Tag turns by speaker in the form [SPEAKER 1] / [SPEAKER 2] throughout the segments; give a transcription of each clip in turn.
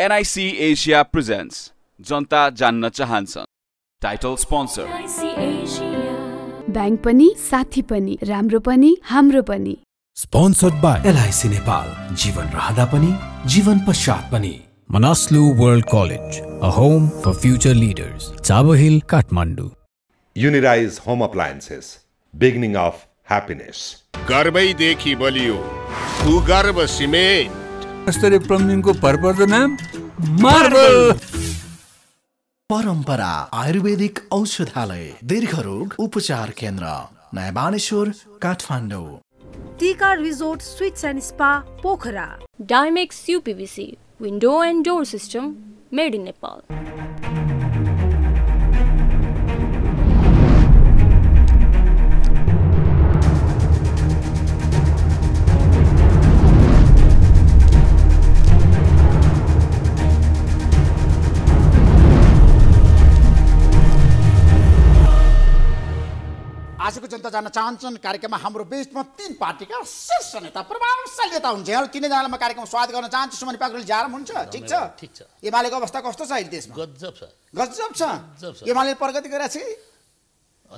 [SPEAKER 1] NIC Asia presents जनता जान्न चाहन्छ टाइटल स्पोन्सर
[SPEAKER 2] ब्याङ्क पनि साथी पनि राम्रो पनि हाम्रो पनि
[SPEAKER 1] स्पोन्सर्ड बाई एलआइसी नेपाल जीवन रहँदा पनि जीवन पश्चात पनि
[SPEAKER 2] Manaslu world college a home for future leaders Chabahil Kathmandu
[SPEAKER 3] Unirise home appliances beginning of happiness गर्वैदेखि
[SPEAKER 4] बलियो सुगर्व सिमेन्ट
[SPEAKER 3] स्तरीय प्लम्बिङको भरपर्दो नाम मार्बल परम्परा आयुर्वेदिक औषधालय दीर्घ रोग उपचार केन्द्र नयाँ Baneshwor Kathmandu
[SPEAKER 2] Tika resort suites and spa Pokhara Dimex UPVC window and door system made in Nepal
[SPEAKER 1] आजको जनता जान्न चाहन्छन् कार्यक्रममा हाम्रो बिचमा तिन पार्टीका शीर्ष नेता प्रभावशाली नेता हुन्छ यहाँहरू तिनैजनालाई म कार्यक्रममा स्वागत गर्न चाहन्छु सुमन पाक्रोल जाम हुन्छ ठिक छ ठिक छ एमालेको अवस्था कस्तो छ अहिले देशमा गजब छ गजब छ एमाले प्रगति गरेको छ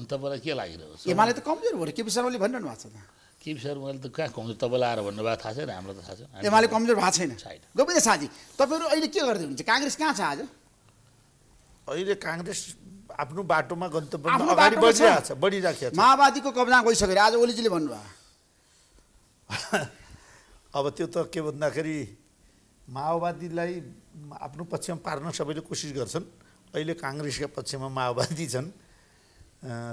[SPEAKER 4] अन्त मलाई के लागिरहेको छ एमाले त
[SPEAKER 1] कमजोर भयो केपी शर्माले भनिरहनु भएको छ त केपी शर्माले त
[SPEAKER 4] कहाँ कमजोर तपाईँलाई आएर भन्नुभएको थाहा छैन हामीलाई त थाहा छ एमाले कमजोर भएको
[SPEAKER 1] छैन गोविन्द साजी तपाईँहरू अहिले के गर्दै हुनुहुन्छ काङ्ग्रेस कहाँ छ आज अहिले काङ्ग्रेस आफ्नो बाटोमा गन्तव्य अगाडि बढिरहेको छ बढिराखेको छ माओवादीको कब्जा गइसक्यो आज ओलीजीले भन्नुभयो
[SPEAKER 3] अब त्यो त के भन्दाखेरि माओवादीलाई आफ्नो पक्षमा पार्न सबैले कोसिस गर्छन् अहिले काङ्ग्रेसका पक्षमा माओवादी छन्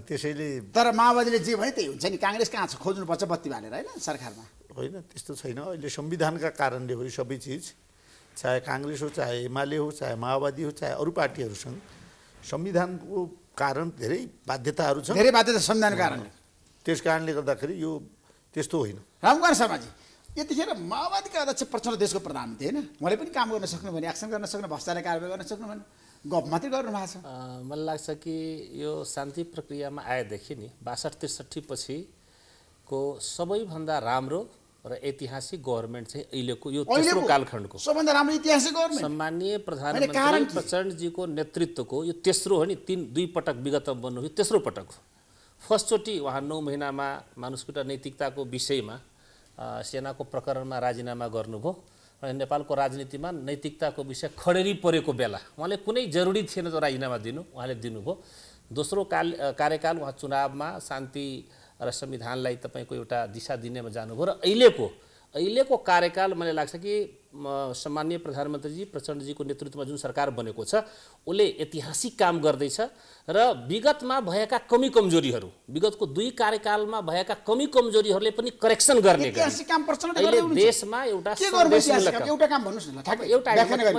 [SPEAKER 3] त्यसैले तर माओवादीले जे भयो त्यही हुन्छ नि काङ्ग्रेस कहाँ छ खोज्नुपर्छ बत्ती भनेर होइन सरकारमा होइन त्यस्तो छैन अहिले संविधानका कारणले हो सबै चिज चाहे काङ्ग्रेस हो चाहे एमाले हो चाहे माओवादी हो चाहे अरू पार्टीहरूसँग संविधानको कारण धेरै बाध्यताहरू
[SPEAKER 1] छ धेरै बाध्यता संविधानको कारणले त्यस कारणले गर्दाखेरि यो त्यस्तो होइन रामकुमार शर्माजी यतिखेर माओवादीका अध्यक्ष प्रचण्ड देशको प्रधानमन्त्री होइन उहाँले पनि काम गर्न सक्नु भने
[SPEAKER 2] एक्सन गर्न सक्नु भ्रष्टाचार कारवाही गर्न सक्नु भने गफ मात्रै गर्नु भएको छ मलाई लाग्छ कि यो शान्ति प्रक्रियामा आएदेखि नि बासठ त्रिसठी पछिको सबैभन्दा राम्रो र ऐतिहासिक गभर्मेन्ट चाहिँ अहिलेको यो तेस्रो कालखण्डको सबभन्दा राम्रो
[SPEAKER 1] ऐतिहासिक गभर्मेन्ट
[SPEAKER 2] सम्मानीय प्रधानमन्त्री प्रचण्डजीको नेतृत्वको यो तेस्रो हो नि तिन दुई पटक विगत बन्नु यो तेस्रो पटक हो फर्स्टचोटि उहाँ नौ महिनामा मानुस्कुट नैतिकताको विषयमा सेनाको प्रकरणमा राजीनामा गर्नुभयो र नेपालको राजनीतिमा नैतिकताको विषय खडेरी परेको बेला उहाँले कुनै जरुरी थिएन त राजीनामा दिनु उहाँले दिनुभयो दोस्रो काल कार्यकाल उहाँ चुनावमा शान्ति र संविधानलाई तपाईँको एउटा दिशा दिनेमा जानुभयो र अहिलेको अहिलेको कार्यकाल मलाई लाग्छ कि सामान्य प्रधानमन्त्रीजी प्रचण्डजीको नेतृत्वमा जुन सरकार बनेको छ उसले ऐतिहासिक काम गर्दैछ र विगतमा भएका कमी कमजोरीहरू विगतको दुई कार्यकालमा भएका कमी कमजोरीहरूले पनि करेक्सन गर्ने
[SPEAKER 1] देशमा एउटा एउटा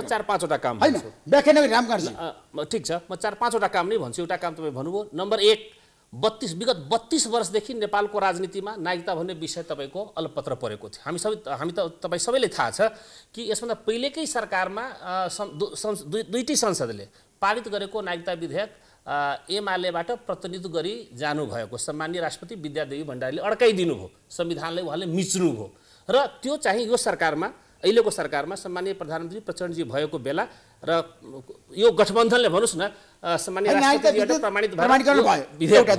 [SPEAKER 1] चार
[SPEAKER 2] पाँचवटा काम ठिक छ म चार पाँचवटा काम नै भन्छु एउटा काम तपाईँ भन्नुभयो नम्बर एक बत्तिस विगत बत्तिस वर्षदेखि नेपालको राजनीतिमा नागरिकता भन्ने विषय तपाईँको अलपत्र परेको थियो हामी सबै हामी त तपाईँ सबैले थाहा छ कि यसभन्दा पहिलेकै सरकारमा दुईटै संसदले पारित गरेको नागरिकता विधेयक एमालेबाट प्रतिनिधित्व गरी जानुभएको सम्मान्य राष्ट्रपति विद्यादेवी भण्डारीले अड्काइदिनुभयो संविधानलाई उहाँले मिच्नुभयो र त्यो चाहिँ यो सरकारमा अहिलेको सरकारमा सम्मान्य प्रधानमन्त्री प्रचण्डजी भएको बेला र यो गठबन्धनले भन्नुहोस् न सम्मान्य प्रमाणित भयो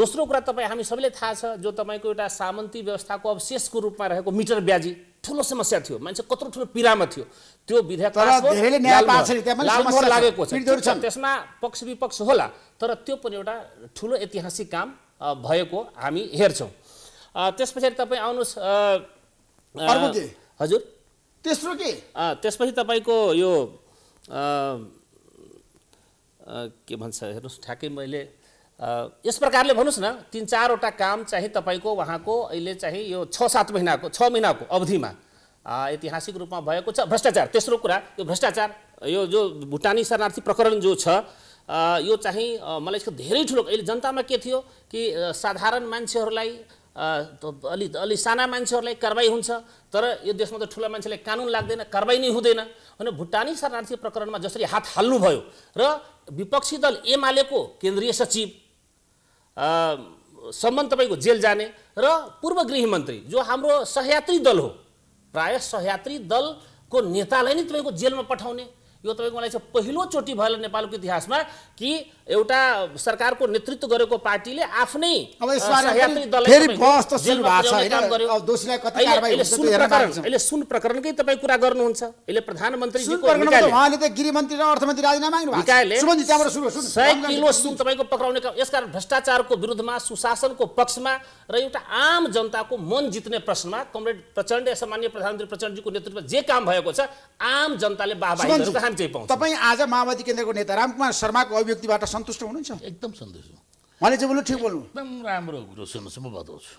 [SPEAKER 2] दोस्रो कुरा तपाईँ हामी सबैले थाहा छ जो तपाईँको एउटा सामन्ती व्यवस्थाको अवशेषको रूपमा रहेको मिटर ब्याजी ठुलो समस्या थियो मान्छे कत्रो ठुलो पीडामा थियो त्यो विधेयक लागेको छ त्यसमा पक्ष विपक्ष होला तर त्यो पनि एउटा ठुलो ऐतिहासिक काम भएको हामी हेर्छौँ त्यस पछाडि तपाईँ आउनुहोस् हजुर तेस्रो के त्यसपछि तपाईँको यो के भन्छ हेर्नुहोस् ठ्याक्कै मैले यस प्रकारले भन्नुहोस् न तिन चारवटा काम चाहिँ तपाईँको उहाँको अहिले चाहिँ यो छ सात महिनाको छ महिनाको अवधिमा ऐतिहासिक रूपमा भएको छ भ्रष्टाचार तेस्रो कुरा यो भ्रष्टाचार यो जो भुटानी शरणार्थी प्रकरण जो छ यो चाहिँ मलाई यसको धेरै ठुलो अहिले जनतामा के थियो कि साधारण मान्छेहरूलाई अलि अलि साना मान्छेहरूलाई कारवाही हुन्छ तर यो देशमा त ठुला मान्छेलाई कानुन लाग्दैन कारवाही नै हुँदैन भने भुटानी शरणार्थी प्रकरणमा जसरी हात हाल्नुभयो र विपक्षी दल एमालेको केन्द्रीय सचिव सम्म तपाईँको जेल जाने र पूर्व गृहमन्त्री जो हाम्रो सहयात्री दल हो प्राय सहयात्री दलको नेतालाई नै तपाईँको जेलमा पठाउने यो तपाईँको मलाई चाहिँ पहिलोचोटि भयो नेपालको इतिहासमा कि एउटा सरकारको नेतृत्व गरेको पार्टीले आफ्नै अहिले सुन प्रकरणकै तपाईँ कुरा गर्नुहुन्छ अहिले प्रधानमन्त्री
[SPEAKER 1] सय किलो सुन
[SPEAKER 2] तपाईँको पक्राउने काम यसकारण भ्रष्टाचारको विरुद्धमा सुशासनको पक्षमा र एउटा आम जनताको मन जित्ने प्रश्नमा कमरेड प्रचण्ड सामान्य प्रधानमन्त्री प्रचण्डजीको नेतृत्वमा जे काम भएको छ आम जनताले बाबा हामी चाहिँ
[SPEAKER 1] तपाईँ आज माओवादी केन्द्रको नेता रामकुमार शर्माको अभिव्यक्तिबाट सन्तुष्ट हुनुहुन्छ एकदम सन्तुष्ट
[SPEAKER 4] उहाँले चाहिँ बोल्नु ठिक बोल्नु एकदम राम्रो कुरो सुन्नुहोस् म बताउँछु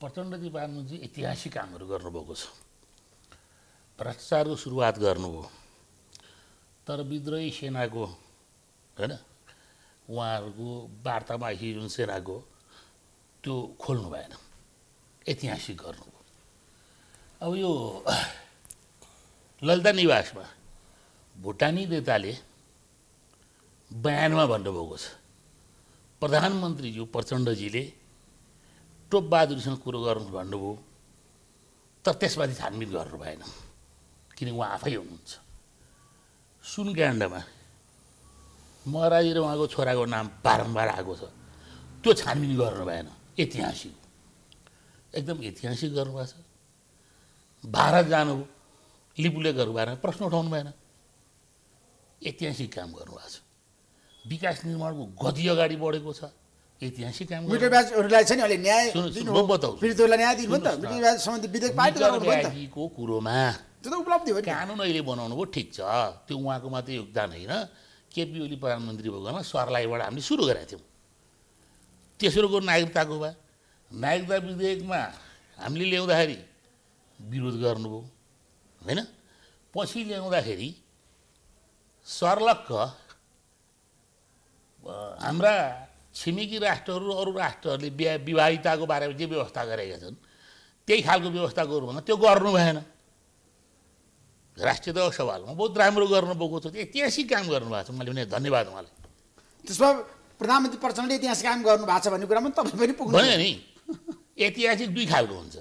[SPEAKER 4] प्रचण्डजी बानुजी ऐतिहासिक कामहरू गर्नुभएको छ भ्रष्टाचारको सुरुवात गर्नुभयो तर विद्रोही सेनाको होइन उहाँहरूको वार्तामा जुन सेनाको त्यो खोल्नु भएन ऐतिहासिक गर्नुभयो अब यो ललिता निवासमा भुटानी नेताले बयानमा भन्नुभएको छ प्रधानमन्त्रीज्यू प्रचण्डजीले टोपबहादुरसँग कुरो गर्नु भन्नुभयो तर त्यसमाथि छानबिन गर्नु भएन किन उहाँ आफै हुनुहुन्छ सुनकाण्डमा महाराजी र उहाँको छोराको नाम बारम्बार आएको छ त्यो छानबिन गर्नु भएन ऐतिहासिक एकदम ऐतिहासिक गर्नुभएको छ भारत जानु लिपुले गर्नु प्रश्न उठाउनु भएन ऐतिहासिक काम गर्नुभएको छ विकास निर्माणको गति अगाडि बढेको छ ऐतिहासिक काम न्यायको कुरोमा
[SPEAKER 1] हो कानुन अहिले
[SPEAKER 4] बनाउनु भयो ठिक छ त्यो उहाँको मात्रै योगदान होइन केपी ओली प्रधानमन्त्री भएकोमा सरलाईबाट हामीले सुरु गरेका थियौँ तेस्रोको नागरिकताको भए नागरिकता विधेयकमा हामीले ल्याउँदाखेरि विरोध गर्नुभयो होइन पछि ल्याउँदाखेरि सर्लक्क हाम्रा छिमेकी राष्ट्रहरू अरू राष्ट्रहरूले बिहा विवाहिताको बारेमा जे व्यवस्था गरेका छन् त्यही खालको व्यवस्था गरौँ भने त्यो गर्नु भएन राष्ट्रिय दल सवालमा बहुत राम्रो गर्नुभएको थियो ऐतिहासिक काम गर्नुभएको छ मैले भने धन्यवाद उहाँलाई त्यसमा
[SPEAKER 1] प्रधानमन्त्री प्रचण्डले ऐतिहासिक काम गर्नुभएको छ भन्ने कुरामा तपाईँ पनि पुग्नु भयो
[SPEAKER 4] नि ऐतिहासिक दुई खालको हुन्छ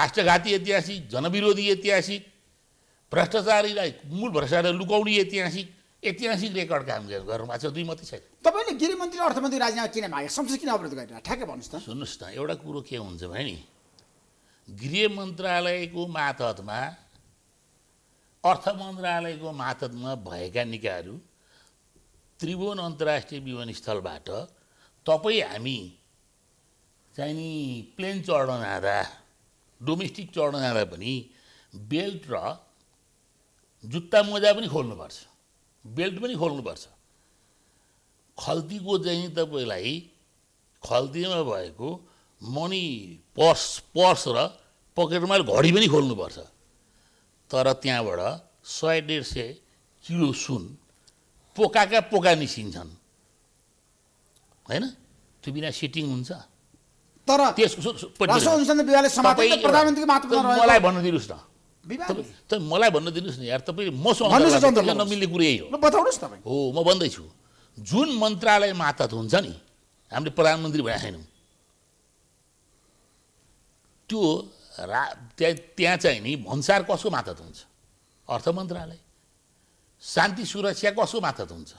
[SPEAKER 4] राष्ट्रघाती ऐतिहासिक जनविरोधी ऐतिहासिक भ्रष्टाचारीलाई मूल भ्रष्टाचार लुकाउने ऐतिहासिक ऐतिहासिक रेकर्ड काम गर्नुभएको छ दुई मात्रै छैन
[SPEAKER 1] तपाईँले गृहमन्त्री अर्थमन्त्री राजीनामा किन मागे संसद किन अवरोध गरेर ठ्याक्कै भन्नुहोस् त
[SPEAKER 4] सुन्नुहोस् न एउटा कुरो के हुन्छ भने नि गृह मन्त्रालयको मातहतमा अर्थ मन्त्रालयको मातहतमा भएका निकायहरू त्रिभुवन अन्तर्राष्ट्रिय विमानस्थलबाट तपाईँ हामी चाहिँ नि प्लेन चढ्न जाँदा डोमेस्टिक चढ्न जाँदा पनि बेल्ट र जुत्ता मोजा पनि खोल्नुपर्छ बेल्ट पनि खोल्नुपर्छ खल्तीको चाहिँ तपाईँलाई खल्तीमा भएको मनी पर्स पर्स र पकेटमा घडी पनि खोल्नुपर्छ तर त्यहाँबाट सय डेढ सय किलो सुन पोकाका पोका निस्किन्छन् होइन त्यो बिना सिटिङ हुन्छ तर त्यसको मलाई भन्नु दिनुहोस् न तपाईँ मलाई भन्न दिनुहोस् न यार तपाईँ मसँग नमिल्ने कुरो यही
[SPEAKER 1] हो बताउनुहोस् तपाईँ
[SPEAKER 4] हो म भन्दैछु जुन मन्त्रालय मातहत हुन्छ नि हामीले प्रधानमन्त्री भएका छैनौँ त्यो रा त्यहाँ त्यहाँ चाहिँ नि भन्सार कसको मातत हुन्छ अर्थ मन्त्रालय शान्ति सुरक्षा कसको मातत हुन्छ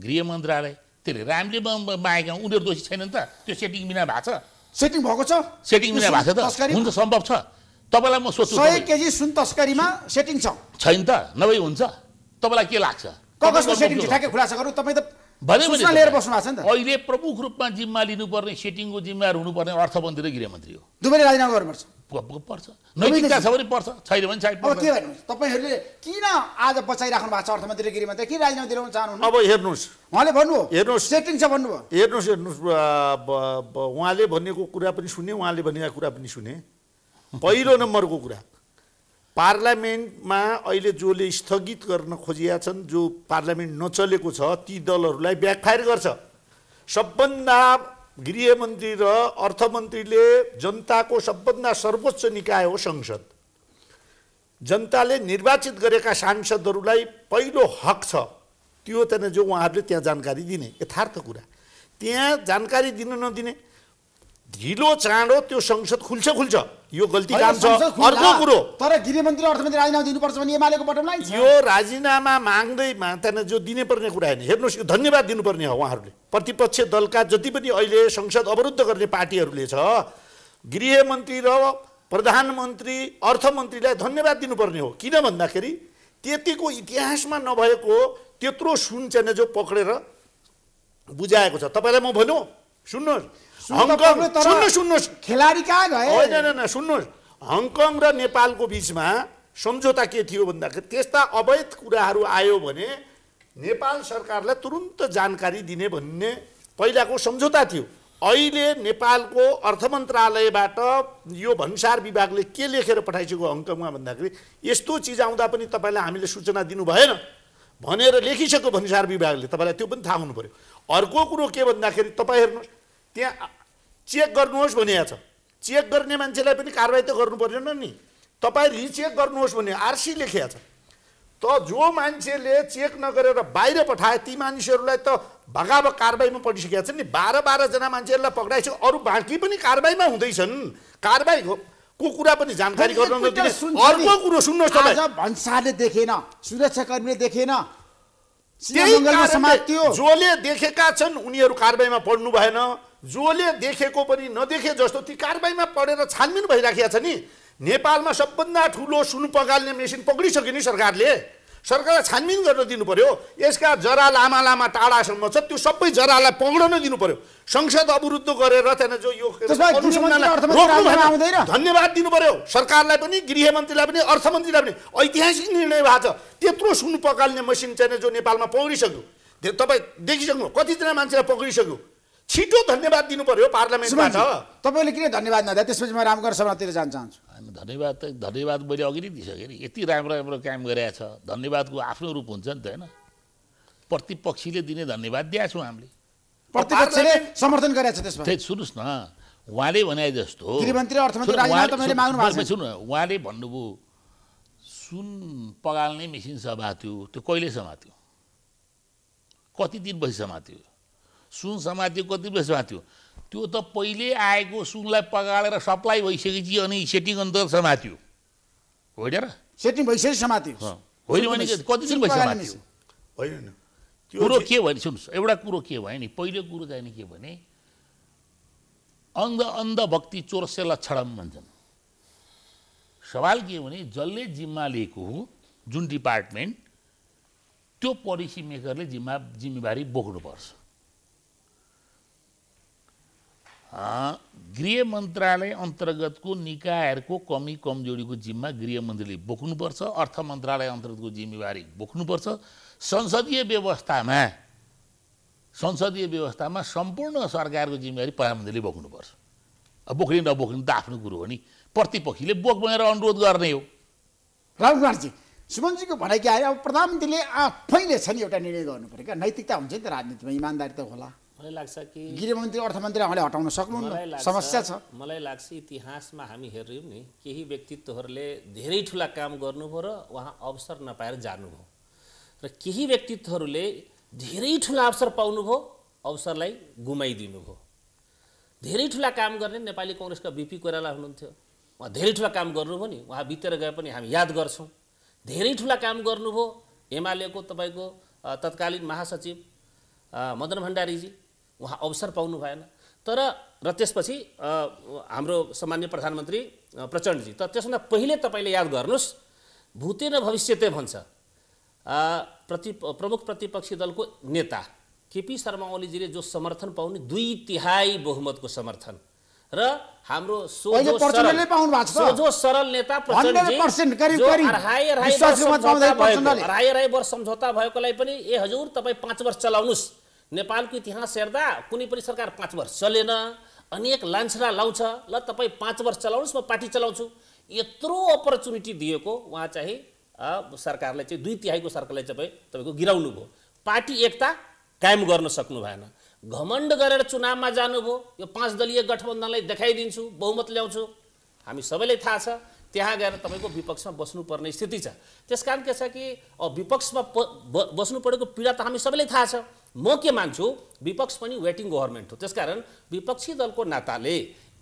[SPEAKER 4] गृह मन्त्रालय त्यसले हामीले मागेका उनीहरू दोषी छैन नि त त्यो सेटिङ बिना भएको छ
[SPEAKER 1] सेटिङ भएको छ सेटिङ बिना भएको छ त हुन्छ सम्भव छ तपाईँलाई म सोध्छु सय केजी सुन तस्करीमा सेटिङ छ छैन
[SPEAKER 4] त नभई हुन्छ
[SPEAKER 1] तपाईँलाई के लाग्छ सेटिङ ठिकाकै खुलासा गरौँ तपाईँ त लिएर बस्नु भएको
[SPEAKER 4] छ नि त अहिले प्रमुख रूपमा जिम्मा लिनुपर्ने सेटिङको जिम्मेवार हुनुपर्ने अर्थमन्त्री र गृहमन्त्री हो
[SPEAKER 1] दुवैले राजीनामा गर्नुपर्छ पर्छ नैतिकता छ भने पर्छ छैन भने साइड के भन्नु तपाईँहरूले किन आज बचाइराख्नु भएको छ अर्थमन्त्री र गृहमन्त्री किन राजीनामा दिलाउन चाहनुहुन्छ अब हेर्नुहोस् उहाँले भन्नुभयो हेर्नुहोस्
[SPEAKER 3] सेटिङ छ भन्नुभयो हेर्नुहोस् हेर्नुहोस् उहाँले भनेको कुरा पनि सुने उहाँले भनेको कुरा पनि सुने पहिलो नम्बरको कुरा पार्लियामेन्टमा अहिले जसले स्थगित गर्न खोजिया छन् जो पार्लियामेन्ट नचलेको छ ती दलहरूलाई ब्याकफायर गर्छ सबभन्दा गृहमन्त्री र अर्थमन्त्रीले जनताको सबभन्दा सर्वोच्च निकाय हो संसद जनताले निर्वाचित गरेका सांसदहरूलाई पहिलो हक छ त्यो त जो उहाँहरूले त्यहाँ जानकारी दिने यथार्थ कुरा त्यहाँ जानकारी दिन नदिने ढिलो चाँडो त्यो संसद खुल्छ खुल्छ यो गल्ती काम छ अर्को कुरो
[SPEAKER 1] तर गृहमन्त्री अर्थमन्त्री राजीनामा दिनुपर्छ भने एमालेको बटम लाइन यो
[SPEAKER 3] राजीनामा माग्दै माग्दैन जो दिने कुरा होइन हेर्नुहोस् यो धन्यवाद दिनुपर्ने हो उहाँहरूले प्रतिपक्ष दलका जति पनि अहिले संसद अवरुद्ध गर्ने पार्टीहरूले छ गृहमन्त्री र प्रधानमन्त्री अर्थमन्त्रीलाई धन्यवाद दिनुपर्ने हो किन भन्दाखेरि त्यतिको इतिहासमा नभएको त्यत्रो सुन चाहिँ जो पक्रेर बुझाएको छ तपाईँलाई म भनौँ सुन्नुहोस् हङकङ सुन्नुहोस् खेलाडी कहाँ गए होइन न सुन्नुहोस् हङकङ र नेपालको बिचमा सम्झौता के थियो भन्दाखेरि त्यस्ता अवैध कुराहरू आयो भने नेपाल सरकारलाई तुरुन्त जानकारी दिने भन्ने पहिलाको सम्झौता थियो अहिले नेपालको अर्थ मन्त्रालयबाट यो भन्सार विभागले के लेखेर पठाइसक्यो हङकङमा भन्दाखेरि यस्तो चिज आउँदा पनि तपाईँलाई हामीले सूचना दिनु भएन भनेर लेखिसक्यो भन्सार विभागले तपाईँलाई त्यो पनि थाहा हुनु पऱ्यो अर्को कुरो के भन्दाखेरि तपाईँ हेर्नुहोस् त्यहाँ चेक गर्नुहोस् भनिएको छ चेक गर्ने मान्छेलाई पनि कारवाही त गर्नु परेन नि तपाईँ रिचेक गर्नुहोस् भने आरसी लेखिया छ त जो मान्छेले चेक नगरेर बाहिर पठाए ती मानिसहरूलाई त भगाब कारवाहीमा पढिसकेका छन् नि बाह्र बाह्रजना मान्छेहरूलाई पक्राइसक्यो अरू बाँकी पनि कारबाहीमा हुँदैछन् कारबाही को कुरा पनि जानकारी गर्न अर्को कुरो सुन्नुहोस्
[SPEAKER 1] भन्सारले देखेन सुरक्षाकर्मीले देखेन जसले देखेका
[SPEAKER 3] छन् उनीहरू कारवाहीमा पढ्नु भएन जसले देखेको पनि नदेखे जस्तो ती कारबाहीमा पढेर छानबिन भइराखेको छ नि नेपालमा सबभन्दा ठुलो सुन पगाल्ने मेसिन पक्रिसक्यो नि सरकारले सरकारलाई छानबिन गर्न दिनु पर्यो यसका जरा लामा लामा टाढासम्म छ त्यो सबै जरालाई पक्राउन दिनु पर्यो संसद अवरुद्ध गरेर त्यहाँनिर जो यो धन्यवाद दिनु पर्यो सरकारलाई पनि गृहमन्त्रीलाई पनि अर्थमन्त्रीलाई पनि ऐतिहासिक निर्णय भएको छ त्यत्रो सुन पकाल्ने मेसिन चाहिँ जो नेपालमा पक्रिसक्यो तपाईँ देखिसक्नु कतिजना
[SPEAKER 1] मान्छेलाई पक्रिसक्यो छिटो धन्यवाद दिनु पर्यो पार्लियामेन्टबाट तपाईँले किन धन्यवाद नदिए त्यसपछि म रामगढ सभातिर जान चाहन्छु
[SPEAKER 4] धन्यवाद त धन्यवाद मैले अघि नै दिइसकेँ नि यति राम्रो राम्रो काम गरेका छ धन्यवादको आफ्नो रूप हुन्छ नि त होइन प्रतिपक्षीले दिने धन्यवाद दिएको छौँ हामीले
[SPEAKER 2] प्रतिपक्षले समर्थन गरेको छ त्यसमा
[SPEAKER 4] सुन्नुहोस् न उहाँले भने जस्तो सुन्नु उहाँले भन्नुभयो सुन पगाल्ने मेसिन समात्यो त्यो कहिले समात्यो कति दिन बसी समात्यो सुन कति दिव्य समात्यो त्यो त पहिले आएको सुनलाई पगालेर सप्लाई भइसकेपछि अनि सेटिङ अन्त समात्यो होइन र सेटिङ भइसकेपछि समात्यो होइन भने कति दिन भइसक्यो कुरो के भने सुन्नुहोस् एउटा कुरो के भयो नि पहिलो कुरो चाहिँ के भने अन्ध भक्ति चोरसे लक्षणम भन्छन् सवाल के भने जसले जिम्मा लिएको हो जुन डिपार्टमेन्ट त्यो पोलिसी मेकरले जिम्मा जिम्मेवारी बोक्नुपर्छ गृह मन्त्रालय अन्तर्गतको निकायहरूको कमी कमजोरीको जिम्मा गृहमन्त्रीले बोक्नुपर्छ अर्थ मन्त्रालय अन्तर्गतको जिम्मेवारी बोक्नुपर्छ संसदीय व्यवस्थामा संसदीय व्यवस्थामा सम्पूर्ण सरकारको जिम्मेवारी प्रधानमन्त्रीले बोक्नुपर्छ बोक्ने नबोक्ने त आफ्नो
[SPEAKER 1] कुरो हो नि प्रतिपक्षीले बोक भनेर अनुरोध गर्ने हो राजकुमारजी सुमनजीको भनाइ के आयो अब प्रधानमन्त्रीले आफैले छ नि एउटा निर्णय गर्नु पऱ्यो क्या नैतिकता हुन्छ नि त राजनीतिमा इमान्दारी त होला
[SPEAKER 2] मलाई लाग्छ कि गृहमन्त्री
[SPEAKER 1] अर्थमन्त्री उहाँले हटाउन सक्नुहुन्न समस्या छ
[SPEAKER 2] मलाई लाग्छ इतिहासमा हामी हेर्यौँ नि केही व्यक्तित्वहरूले धेरै ठुला काम गर्नुभयो र उहाँ अवसर नपाएर जानुभयो र केही व्यक्तित्वहरूले धेरै ठुला अवसर पाउनुभयो अवसरलाई गुमाइदिनुभयो धेरै ठुला काम गर्ने नेपाली कङ्ग्रेसका बिपी कोइराला हुनुहुन्थ्यो उहाँ धेरै ठुला काम गर्नुभयो नि उहाँ बितेर गए पनि हामी याद गर्छौँ धेरै ठुला काम गर्नुभयो एमालेको तपाईँको तत्कालीन महासचिव मदन भण्डारीजी उहाँ अवसर पाउनु भएन तर र त्यसपछि हाम्रो सामान्य प्रधानमन्त्री प्रचण्डजी त त्यसभन्दा पहिले तपाईँले याद गर्नुहोस् भूते न भविष्यते भन्छ प्रति प्रमुख प्रतिपक्षी दलको नेता केपी शर्मा ओलीजीले जो समर्थन पाउने दुई तिहाई बहुमतको समर्थन र हाम्रो सोझो सरल नेता राय वर्ष सम्झौता भएकोलाई पनि ए हजुर तपाईँ पाँच वर्ष चलाउनुहोस् नेपालको इतिहास हेर्दा कुनै पनि सरकार पाँच वर्ष चलेन अनेक लान्छना लाउँछ ल तपाईँ पाँच वर्ष चलाउनुहोस् म पार्टी चलाउँछु यत्रो अपर्च्युनिटी दिएको उहाँ चाहिँ सरकारले चाहिँ दुई तिहाईको सरकारलाई तपाईँ तपाईँको गिराउनु भयो पार्टी एकता कायम गर्न सक्नु भएन घमण्ड गरेर चुनावमा जानुभयो यो पाँच दलीय गठबन्धनलाई देखाइदिन्छु बहुमत ल्याउँछु हामी सबैलाई थाहा छ त्यहाँ गएर तपाईँको विपक्षमा बस्नुपर्ने स्थिति छ त्यस कारण के छ कि विपक्षमा बस्नु परेको पीडा त हामी सबैलाई थाहा छ म के मान्छु विपक्ष पनि वेटिङ गभर्मेन्ट हो त्यसकारण विपक्षी दलको नाताले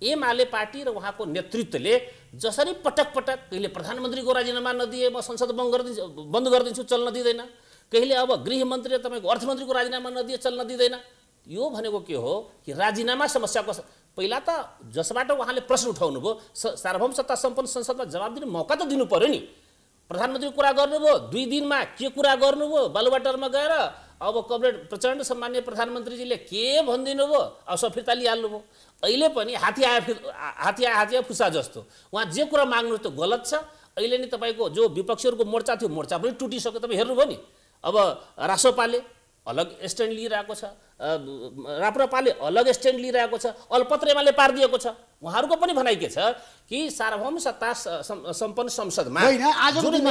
[SPEAKER 2] एमाले पार्टी र उहाँको नेतृत्वले जसरी पटक पटक कहिले प्रधानमन्त्रीको राजीनामा नदिए म संसद बन्द गरिदिन्छु बन्द गरिदिन्छु चल्न दिँदैन कहिले अब गृहमन्त्री र तपाईँको अर्थमन्त्रीको राजीनामा नदिए चल्न दिँदैन यो भनेको के हो कि राजीनामा समस्याको पहिला त जसबाट उहाँले प्रश्न उठाउनु भयो सार्वभौम सत्ता सम्पन्न संसदमा जवाब दिने मौका त दिनु पऱ्यो नि प्रधानमन्त्री कुरा गर्नुभयो दुई दिनमा के कुरा गर्नुभयो बालुवाटरमा गएर अब कमरेड प्रचण्ड सम्मान्य प्रधानमन्त्रीजीले के भनिदिनु भयो अब सब फिर्ता लिइहाल्नुभयो अहिले पनि हाती आए फिर हात्ती हात्ती आयो फुसा जस्तो उहाँ जे कुरा माग्नु त्यो गलत छ अहिले नै तपाईँको जो विपक्षीहरूको मोर्चा थियो मोर्चा पनि टुटिसक्यो तपाईँ हेर्नुभयो नि अब रासोपाले अलग स्ट्यान्ड लिइरहेको छ राप्रपाले अलग स्ट्यान्ड लिइरहेको छ अल्पत्रेमाले पारिदिएको छ उहाँहरूको पनि भनाइ के छ कि सार्वभौम सत्ता सम्पन्न संसदमा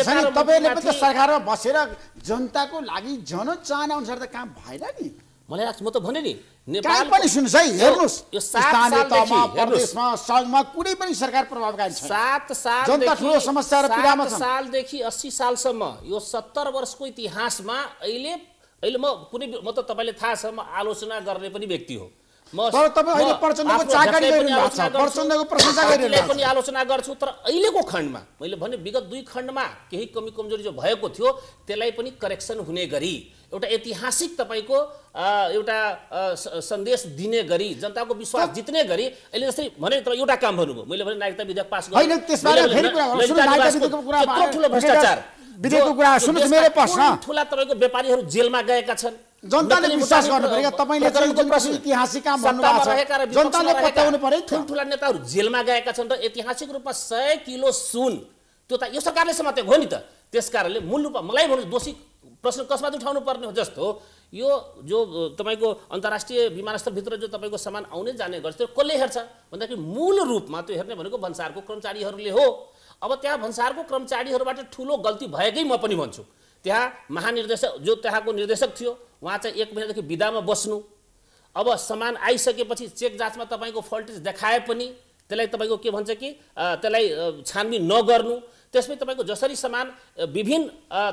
[SPEAKER 2] सरकारमा
[SPEAKER 1] बसेर जनताको लागि जनचाहना अनुसार त काम भएन नि मलाई लाग्छ म त भने नि
[SPEAKER 2] नेपाल पनि सुन्नुहोस् है हेर्नुहोस् स्थानीय तहमा प्रदेशमा
[SPEAKER 1] सङ्घमा कुनै पनि सरकार प्रभावकारी छैन सात साल जनता ठुलो समस्या र पीडामा
[SPEAKER 2] सालदेखि अस्सी सालसम्म यो सत्तर वर्षको इतिहासमा अहिले अहिले म कुनै म त तपाईँले थाहा छ म आलोचना गर्ने पनि व्यक्ति हो पनि आलोचना गर्छु तर अहिलेको खण्डमा मैले भने विगत दुई खण्डमा केही कमी कमजोरी जो भएको थियो त्यसलाई पनि करेक्सन हुने गरी एउटा ऐतिहासिक तपाईँको एउटा सन्देश दिने गरी जनताको विश्वास जित्ने गरी अहिले जस्तै भने तर एउटा काम भन्नुभयो मैले भने नागरिकता विधेयक पास गरेँ विदेशको कुरा सुन्नुहोस् मेरो प्रश्न ठुला तपाईँको व्यापारीहरू जेलमा गएका छन् जनताले विश्वास गर्नु पर्यो तपाईँले ऐतिहासिक
[SPEAKER 1] काम भन्नुभएको छ जनताले पत्याउनु
[SPEAKER 2] पर्यो ठुल्ठुला नेताहरू जेलमा गएका छन् र ऐतिहासिक रूपमा सय किलो सुन त्यो त यो सरकारले समातेको हो नि त त्यस कारणले मूल रूपमा मलाई भन्नु दोषी प्रश्न कसमा उठाउनु पर्ने हो जस्तो यो जो तपाईँको अन्तर्राष्ट्रिय विमानस्थलभित्र जो तपाईँको सामान आउने जाने गर्छ त्यो कसले हेर्छ भन्दाखेरि मूल रूपमा त्यो हेर्ने भनेको भन्सारको कर्मचारीहरूले हो अब त्यहाँ भन्सारको कर्मचारीहरूबाट ठुलो गल्ती भएकै म पनि भन्छु त्यहाँ महानिर्देशक जो त्यहाँको निर्देशक थियो उहाँ चाहिँ एक महिनादेखि विदामा बस्नु अब सामान आइसकेपछि चेक जाँचमा तपाईँको फल्टेज देखाए पनि त्यसलाई तपाईँको के भन्छ कि त्यसलाई छानबिन नगर्नु त्यसमै तपाईँको जसरी सामान विभिन्न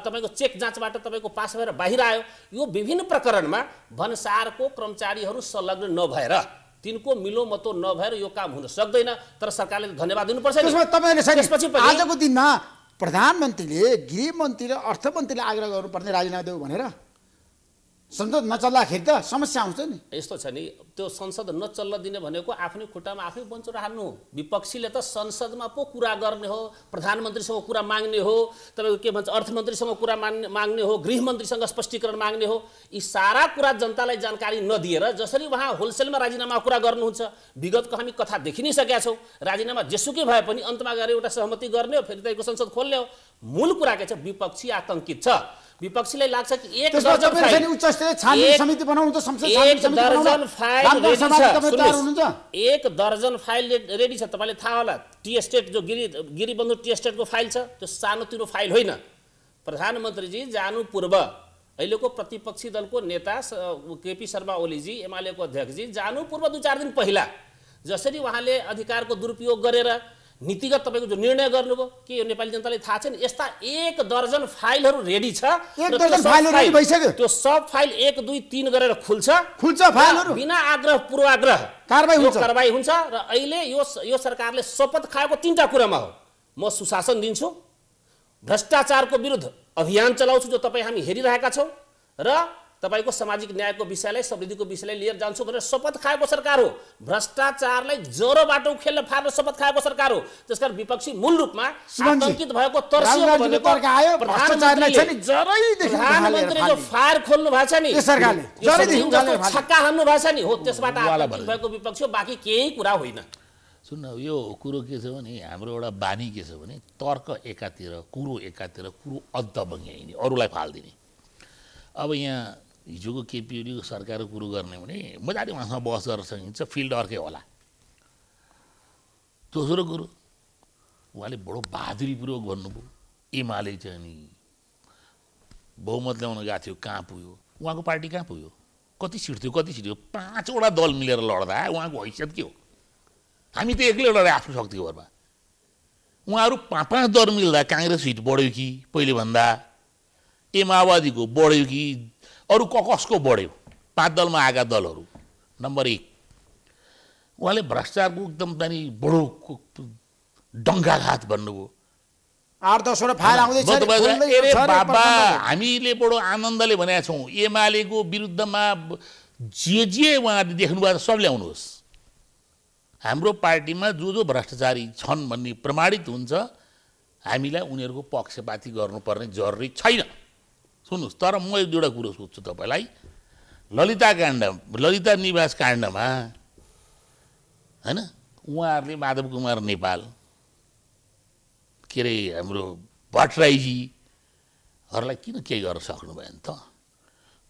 [SPEAKER 2] तपाईँको चेक जाँचबाट तपाईँको पास भएर बाहिर आयो यो विभिन्न प्रकरणमा भन्सारको कर्मचारीहरू संलग्न नभएर तिनको मिलोमतो नभएर यो काम हुन सक्दैन तर सरकारले धन्यवाद दिनुपर्छ आजको
[SPEAKER 1] दिनमा प्रधानमन्त्रीले गृहमन्त्री र अर्थमन्त्रीले आग्रह गर्नुपर्ने राजीनामा देऊ भनेर संसद नचल्दाखेरि त समस्या आउँछ नि
[SPEAKER 2] यस्तो छ नि त्यो संसद नचल्न दिने भनेको आफ्नै खुट्टामा आफै बन्चुरा हाल्नु विपक्षीले त संसदमा पो कुरा गर्ने हो प्रधानमन्त्रीसँग कुरा माग्ने हो तपाईँको के भन्छ अर्थमन्त्रीसँग कुरा माग्ने माग्ने हो गृहमन्त्रीसँग स्पष्टीकरण माग्ने हो यी सारा कुरा जनतालाई जानकारी नदिएर जसरी उहाँ होलसेलमा राजीनामा कुरा गर्नुहुन्छ विगतको हामी कथा देखि नै सकेका छौँ राजीनामा जेसुकै भए पनि अन्तमा गएर एउटा सहमति गर्ने हो फेरि तपाईँको संसद खोल्ने हो मूल कुरा के छ विपक्षी आतङ्कित छ विपक्षीलाई लाग्छ कि एक दर्जन फाइल रेडी छ तपाईँले थाहा होला टी स्टेट जो गिरी गिरीबन्धु टी को फाइल छ त्यो सानोतिनो फाइल होइन प्रधानमन्त्रीजी जानु पूर्व अहिलेको प्रतिपक्षी दलको नेता केपी शर्मा ओलीजी एमालेको अध्यक्षजी जानु पूर्व दुई चार दिन पहिला जसरी उहाँले अधिकारको दुरुपयोग गरेर नीतिगत तपाईँको जो निर्णय गर्नुभयो के यो नेपाली जनतालाई थाहा छैन यस्ता एक दर्जन फाइलहरू रेडी छ त्यो सब फाइल एक दुई तिन गरेर खुल्छ खुल्छ फाइलहरू बिना आग्रह पूर्वाग्रह हुन्छ कारवाही हुन्छ र अहिले यो यो सरकारले शपथ खाएको तिनवटा कुरामा हो म सुशासन दिन्छु भ्रष्टाचारको विरुद्ध अभियान चलाउँछु जो तपाईँ हामी हेरिरहेका छौँ र तपाईँको सामाजिक न्यायको विषयलाई समृद्धिको विषयलाई लिएर जान्छु भनेर शपथ खाएको सरकार हो भ्रष्टाचारलाई बाटो उखेल्न फाल्न शपथ खाएको सरकार हो त्यसकारण विपक्षी मूल रूपमा आतङ्कित भएको जो फायर खोल्नु भएको छ नि छक्का हान्नु भएको छ नि हो त्यसबाट भएको विपक्षी हो बाँकी केही कुरा होइन सुन्न यो कुरो के छ
[SPEAKER 4] भने हाम्रो एउटा बानी के छ भने तर्क एकातिर कुरो एकातिर कुरो अद्ध बङ्ग्याइने अरूलाई फालिदिने अब यहाँ हिजोको केपी ओलीको सरकारको कुरो गर्ने भने मजाले उहाँसँग बहस गरेर सकिन्छ फिल्ड अर्कै होला दोस्रो कुरो उहाँले बडो बहादुरीपूर्वक भन्नुभयो एमाले चाहिँ नि बहुमत ल्याउन गएको थियो कहाँ पुग्यो उहाँको पार्टी कहाँ पुग्यो कति सिट थियो कति सिट थियो पाँचवटा दल मिलेर लड्दा उहाँको हैसियत के हो हामी त एक्लै लडे आफ्नो शक्तिको भरमा उहाँहरू पाँच पाँच दल मिल्दा काङ्ग्रेस सिट बढ्यो कि पहिले भन्दा ए बढ्यो कि अरू क कसको बढ्यो पाँच दलमा आएका दलहरू नम्बर एक उहाँले भ्रष्टाचारको एकदम त्यहाँनिर बडो डङ्गाघात भन्नुभयो
[SPEAKER 1] आठ दसवटा फाइल आउँदैछ बाबा
[SPEAKER 4] हामीले बडो आनन्दले भनेका छौँ एमालेको विरुद्धमा जे जे उहाँहरूले देख्नुभएको सब ल्याउनुहोस् हाम्रो पार्टीमा जो जो भ्रष्टाचारी छन् भन्ने प्रमाणित हुन्छ हामीलाई उनीहरूको पक्षपाती गर्नुपर्ने जरुरी छैन सुन्नुहोस् तर म एक दुईवटा कुरो सोध्छु तपाईँलाई ललिता काण्ड ललिता निवास काण्डमा होइन उहाँहरूले माधव कुमार नेपाल के अरे हाम्रो भट्टराईजीहरूलाई किन केही गर्न सक्नु भएन त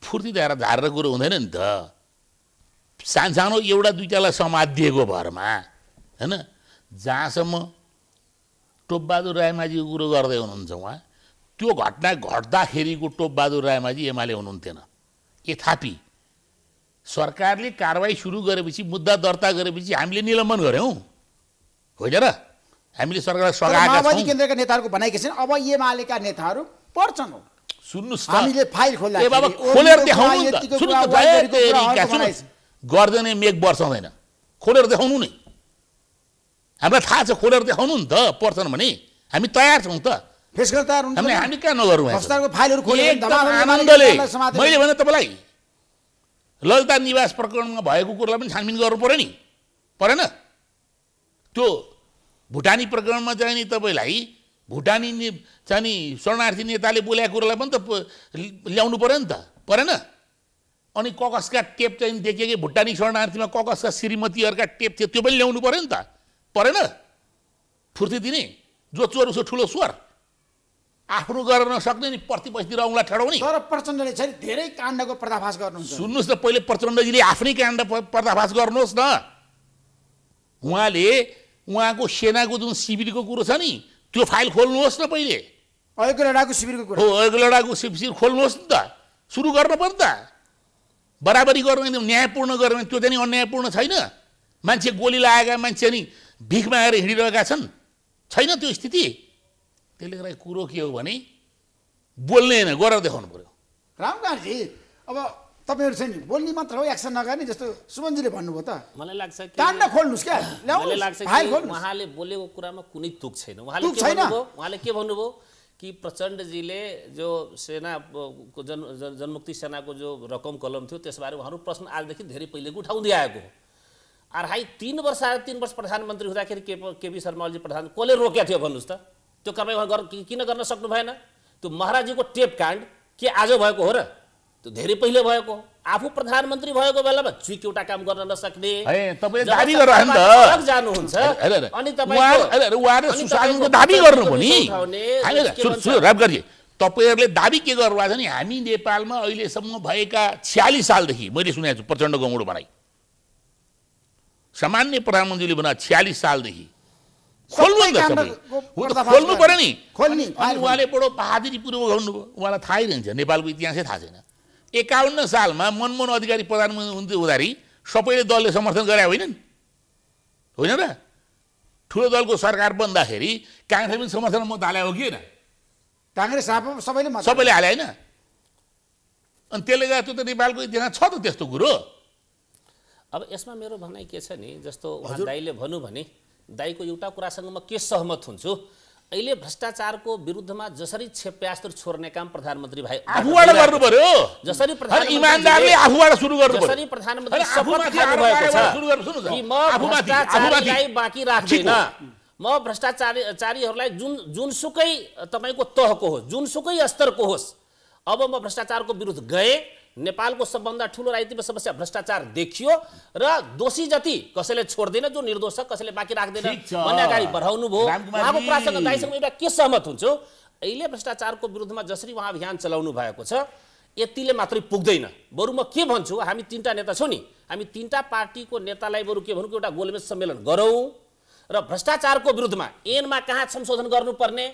[SPEAKER 4] फुर्ती धारा झारेर कुरो हुँदैन नि त सानसानो एउटा दुइटालाई दिएको भरमा होइन जहाँसम्म टोपबहादुर रायमाझीको कुरो गर्दै हुनुहुन्छ उहाँ त्यो घटना घट्दाखेरिको टोपबहादुर रायमाझी एमाले हुनुहुन्थेन यथापि सरकारले कारवाही सुरु गरेपछि मुद्दा दर्ता गरेपछि हामीले निलम्बन गऱ्यौँ होइन र हामीले सरकारलाई सघाएका
[SPEAKER 1] केन्द्रका नेताहरूको भनाइकै छैन अब एमालेका नेताहरू पर्छन् सुन्नुहोस् हामीले फाइल ए बाबा खोलेर देखाउनु
[SPEAKER 4] गर्दैन मेघ बर्साउँदैन खोलेर देखाउनु नै हामीलाई थाहा छ खोलेर देखाउनु नि त पर्छन् भने हामी तयार छौँ त फेस गर्दा हामी कहाँ नगरौँ आनन्दले मैले भने तपाईँलाई ललिता निवास प्रकरणमा भएको कुरोलाई पनि छानबिन गर्नु पऱ्यो नि परेन त्यो भुटानी प्रकरणमा चाहिँ नि तपाईँलाई भुटानी चाहिँ नि शरणार्थी नेताले बोलेको कुरालाई पनि त ल्याउनु पऱ्यो नि त परेन अनि ककसका टेप चाहिँ देखिए कि भुटानी शरणार्थीमा ककसका श्रीमतीहरूका टेप थियो त्यो पनि ल्याउनु पऱ्यो नि त परेन फुर्ती दिने जो चोर उसो ठुलो स्वर आफ्नो गर्न नसक्ने नि प्रतिपक्षतिर औँला ठडाउने तर प्रचण्डले चाहिँ धेरै
[SPEAKER 1] काण्डको पर्दाफास गर्नुहुन्छ
[SPEAKER 4] सुन्नुहोस् न पहिले प्रचण्डजीले आफ्नै काण्ड पर्दाफास गर्नुहोस् न उहाँले उहाँको सेनाको जुन शिविरको कुरो छ नि त्यो फाइल खोल्नुहोस् न पहिले अहिलेको शिविरको कुरो हो अहिलेको लडाकु शिविर खोल्नुहोस् नि त सुरु गर्नु नि त बराबरी गर्नु न्यायपूर्ण गर्यो त्यो चाहिँ अन्यायपूर्ण छैन मान्छे गोली लागेका मान्छे नि भिख मागेर हिँडिरहेका छन् छैन त्यो स्थिति त्यसले गर्दा कुरो के हो भने बोल्ने
[SPEAKER 2] होइन गरेर देखाउनु पऱ्यो
[SPEAKER 1] रामकाजी अब तपाईँहरू चाहिँ नि बोल्ने मात्र हो एक्सन नगर्ने जस्तो सुमनजीले भन्नुभयो त मलाई लाग्छ काण्ड खोल्नुहोस् क्या मलाई लाग्छ उहाँले
[SPEAKER 2] बोलेको कुरामा कुनै तुक छैन उहाँले के भन्नुभयो उहाँले के भन्नुभयो कि प्रचण्डजीले जो सेनाको जन जनमुक्ति सेनाको जो रकम कलम थियो त्यसबारे उहाँहरू प्रश्न आजदेखि धेरै पहिलेको उठाउँदै आएको हो हाई तिन वर्ष आएर तिन वर्ष प्रधानमन्त्री हुँदाखेरि केपी शर्मा ओली प्रधान कसले रोकेको थियो भन्नुहोस् त त्यो कारवाही उहाँ किन गर्न सक्नु भएन त्यो महाराजीको टेप काण्ड के आज भएको हो र त्यो धेरै पहिले भएको आफू प्रधानमन्त्री भएको बेलामा चुइक एउटा काम गर्न नसक्ने
[SPEAKER 4] तपाईँहरूले दाबी के गर्नुभएको छ नि हामी नेपालमा अहिलेसम्म भएका छ्यालिस सालदेखि मैले सुनेको छु प्रचण्ड गौँड भनाइ सामान्य प्रधानमन्त्रीले भन छ्यालिस सालदेखि खोल्नु खोल्नु पऱ्यो नि अनि उहाँले बडो बहादुरीपूर्वक भयो उहाँलाई थाहै रहन्छ नेपालको इतिहासै थाहा छैन एकाउन्न सालमा मनमोहन अधिकारी प्रधानमन्त्री हुन्थ्यो हुँदाखेरि सबैले दलले समर्थन गरे होइन नि होइन र ठुलो दलको सरकार बन्दाखेरि काङ्ग्रेस पनि समर्थन मत हाले हो कि होइन काङ्ग्रेस सबैले सबैले हाले होइन अनि त्यसले गर्दा त्यो त नेपालको इतिहास छ त त्यस्तो कुरो
[SPEAKER 2] अब यसमा मेरो भनाइ के छ नि जस्तो दाइले भन्नु भने दाईको एउटा कुरासँग म के सहमत हुन्छु अहिले भ्रष्टाचारको विरुद्धमा जसरी छेप्यास्त्र छोड्ने काम प्रधानमन्त्री भाइ जसरी जसरी प्रधानमन्त्री शपथ खानुभएको छ कि म भ्रष्टाचारीलाई बाँकी राख्दैन म भ्रष्टाचारीहरूलाई जुन जुनसुकै तपाईँको तहको होस् जुनसुकै स्तरको होस् अब म भ्रष्टाचारको विरुद्ध गएँ नेपालको सबभन्दा ठुलो राजनीतिक समस्या भ्रष्टाचार देखियो र दोषी जति कसैले छोड्दैन जो निर्दोष छ कसैले बाँकी राख्दैन भन्ने अगाडि बढाउनु भयो उहाँको प्रासङ्ग दाइसँग एउटा के सहमत हुन्छ अहिले भ्रष्टाचारको विरुद्धमा जसरी उहाँ अभियान चलाउनु भएको छ यतिले मात्रै पुग्दैन बरु म के भन्छु हामी तिनवटा नेता छौँ नि हामी तिनवटा पार्टीको नेतालाई बरु के भनौँ एउटा गोलमेज सम्मेलन गरौँ र भ्रष्टाचारको विरुद्धमा एनमा कहाँ संशोधन गर्नुपर्ने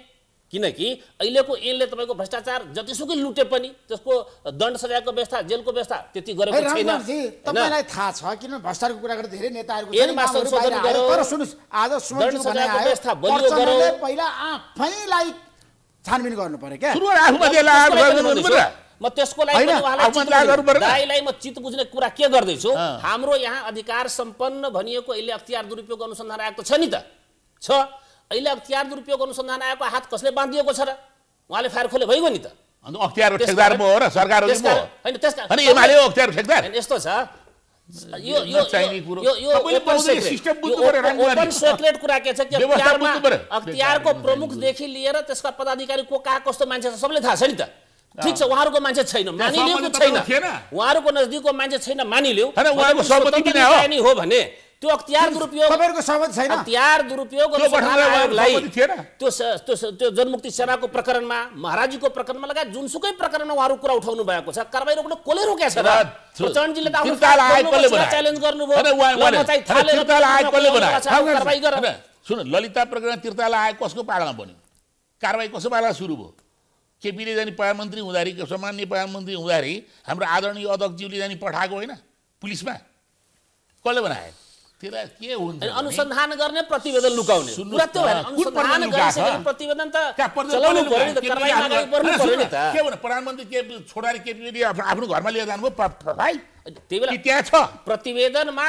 [SPEAKER 2] किनकि अहिलेको एनले तपाईँको भ्रष्टाचार जतिसुकै लुटे पनि त्यसको दण्ड सजायको व्यवस्था जेलको व्यवस्था त्यति गरेको छैन तपाईँलाई
[SPEAKER 1] थाहा छ किन भ्रष्टाचारको कुरा गर्दा धेरै नेताहरूको तर आज व्यवस्था बलियो पहिला आफैलाई छानबिन गर्नु पर्यो क्या
[SPEAKER 2] म त्यसको लागि म चित बुझ्ने कुरा के गर्दैछु हाम्रो यहाँ अधिकार सम्पन्न भनिएको अहिले अख्तियार दुरुपयोग अनुसन्धान आएको छ नि त छ अहिले अख्तियार दुरुपयोग अनुसन्धान आएको हात कसले बाँधिएको छ र उहाँले फायर खोले भइगयो नि त यस्तो छ यो यो कुरा के छ अख्तियारको प्रमुखदेखि लिएर त्यसका पदाधिकारी को कहाँ कस्तो मान्छे छ सबैले थाहा छ नि त ठिक छ उहाँहरूको मान्छे छैन मानिलिउँ छैन उहाँहरूको नजदिकको मान्छे छैन मानिलिउँ हो भने त्यो अख्तियार दुरुपयोग तपाईँहरूको सहमति छैन अख्तियार दुरुपयोग त्यो त्यो जनमुक्ति सेनाको प्रकरणमा महाराजीको प्रकरणमा लगायत जुनसुकै प्रकरणमा उहाँहरू कुरा उठाउनु भएको छ कारवाही रोक्न कसले रोकेको छ प्रचण्डजीले त च्यालेन्ज गर्नुभयो
[SPEAKER 4] सुन ललिता प्रकरण तिर्तालाई आयोग कसको पालामा बन्यो कारवाही कसको पालामा सुरु भयो केपीले जाने प्रधानमन्त्री हुँदाखेरि सामान्य प्रधानमन्त्री हुँदाखेरि हाम्रो आदरणीय अध्यक्षज्यूले जाने पठाएको होइन पुलिसमा कसले बनाए
[SPEAKER 2] अनुसन्धान गर्ने प्रतिवेदन लुकाउने
[SPEAKER 4] प्रधानमन्त्री आफ्नो घरमा लिएर जानुभयो भाइ त्यही बेला त्यहाँ छ प्रतिवेदनमा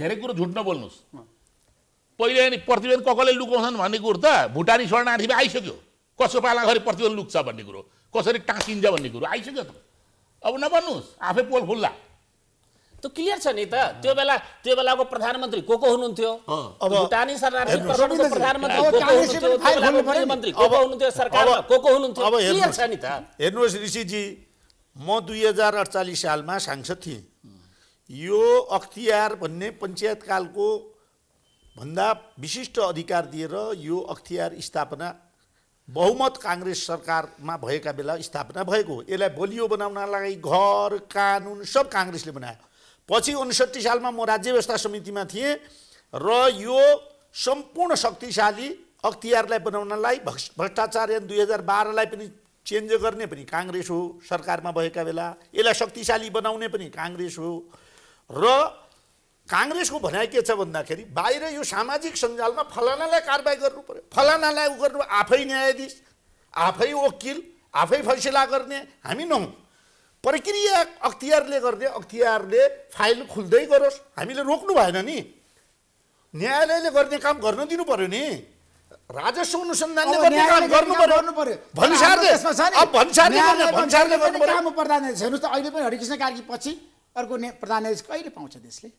[SPEAKER 4] धेरै कुरो झुट नबोल्नुहोस् पहिले नि प्रतिवेदन कसले लुकाउँछन् भन्ने कुरो त भुटानी शरणार्थी आइसक्यो कसो पाला खरि प्रतिवेदन लुक्छ भन्ने कुरो कसरी
[SPEAKER 2] टाँसिन्छ भन्ने कुरो आइसक्यो त अब नबन्नुहोस् आफै पोल खुल्ला त्यो क्लियर छ नि त त्यो बेला त्यो बेलाको प्रधानमन्त्री को को हुनुहुन्थ्यो अब भुटानी प्रधानमन्त्री को को हुनुहुन्थ्यो को हुनुहुन्थ्यो को को हुनुहुन्थ्यो क्लियर छ नि त
[SPEAKER 3] हेर्नुहोस् ऋषिजी म दुई हजार अडचालिस सालमा सांसद थिएँ यो अख्तियार भन्ने पञ्चायतकालको भन्दा विशिष्ट अधिकार दिएर यो अख्तियार स्थापना बहुमत काङ्ग्रेस सरकारमा भएका बेला स्थापना भएको यसलाई बलियो बनाउनलाई घर कानुन सब काङ्ग्रेसले बनायो पछि उन्सट्ठी सालमा म राज्य व्यवस्था समितिमा थिएँ र यो सम्पूर्ण शक्तिशाली अख्तियारलाई बनाउनलाई भ्रष्टाचार ऐन दुई हजार बाह्रलाई पनि चेन्ज गर्ने पनि काङ्ग्रेस हो सरकारमा भएका बेला यसलाई शक्तिशाली बनाउने पनि काङ्ग्रेस हो र काङ्ग्रेसको भनाइ के छ भन्दाखेरि बाहिर यो सामाजिक सञ्जालमा फलानालाई कारवाही गर्नु पऱ्यो फलानालाई उ गर्नु आफै न्यायाधीश आफै वकिल आफै फैसला गर्ने हामी नहौँ प्रक्रिया अख्तियारले गर्दै अख्तियारले फाइल खुल्दै गरोस् हामीले रोक्नु भएन नि न्यायालयले गर्ने काम गर्न दिनु पर्यो नि
[SPEAKER 1] राजस्व अनुसन्धानले गर्ने काम गर्नु पर्यो भन्सारले अब भन्सारले गर्ने भन्सारले काम प्रधान हेर्नुहोस् त अहिले पनि हरिकृष्ण कार्की पछि अर्को प्रधान न्यायाधीश कहिले पाउँछ देशले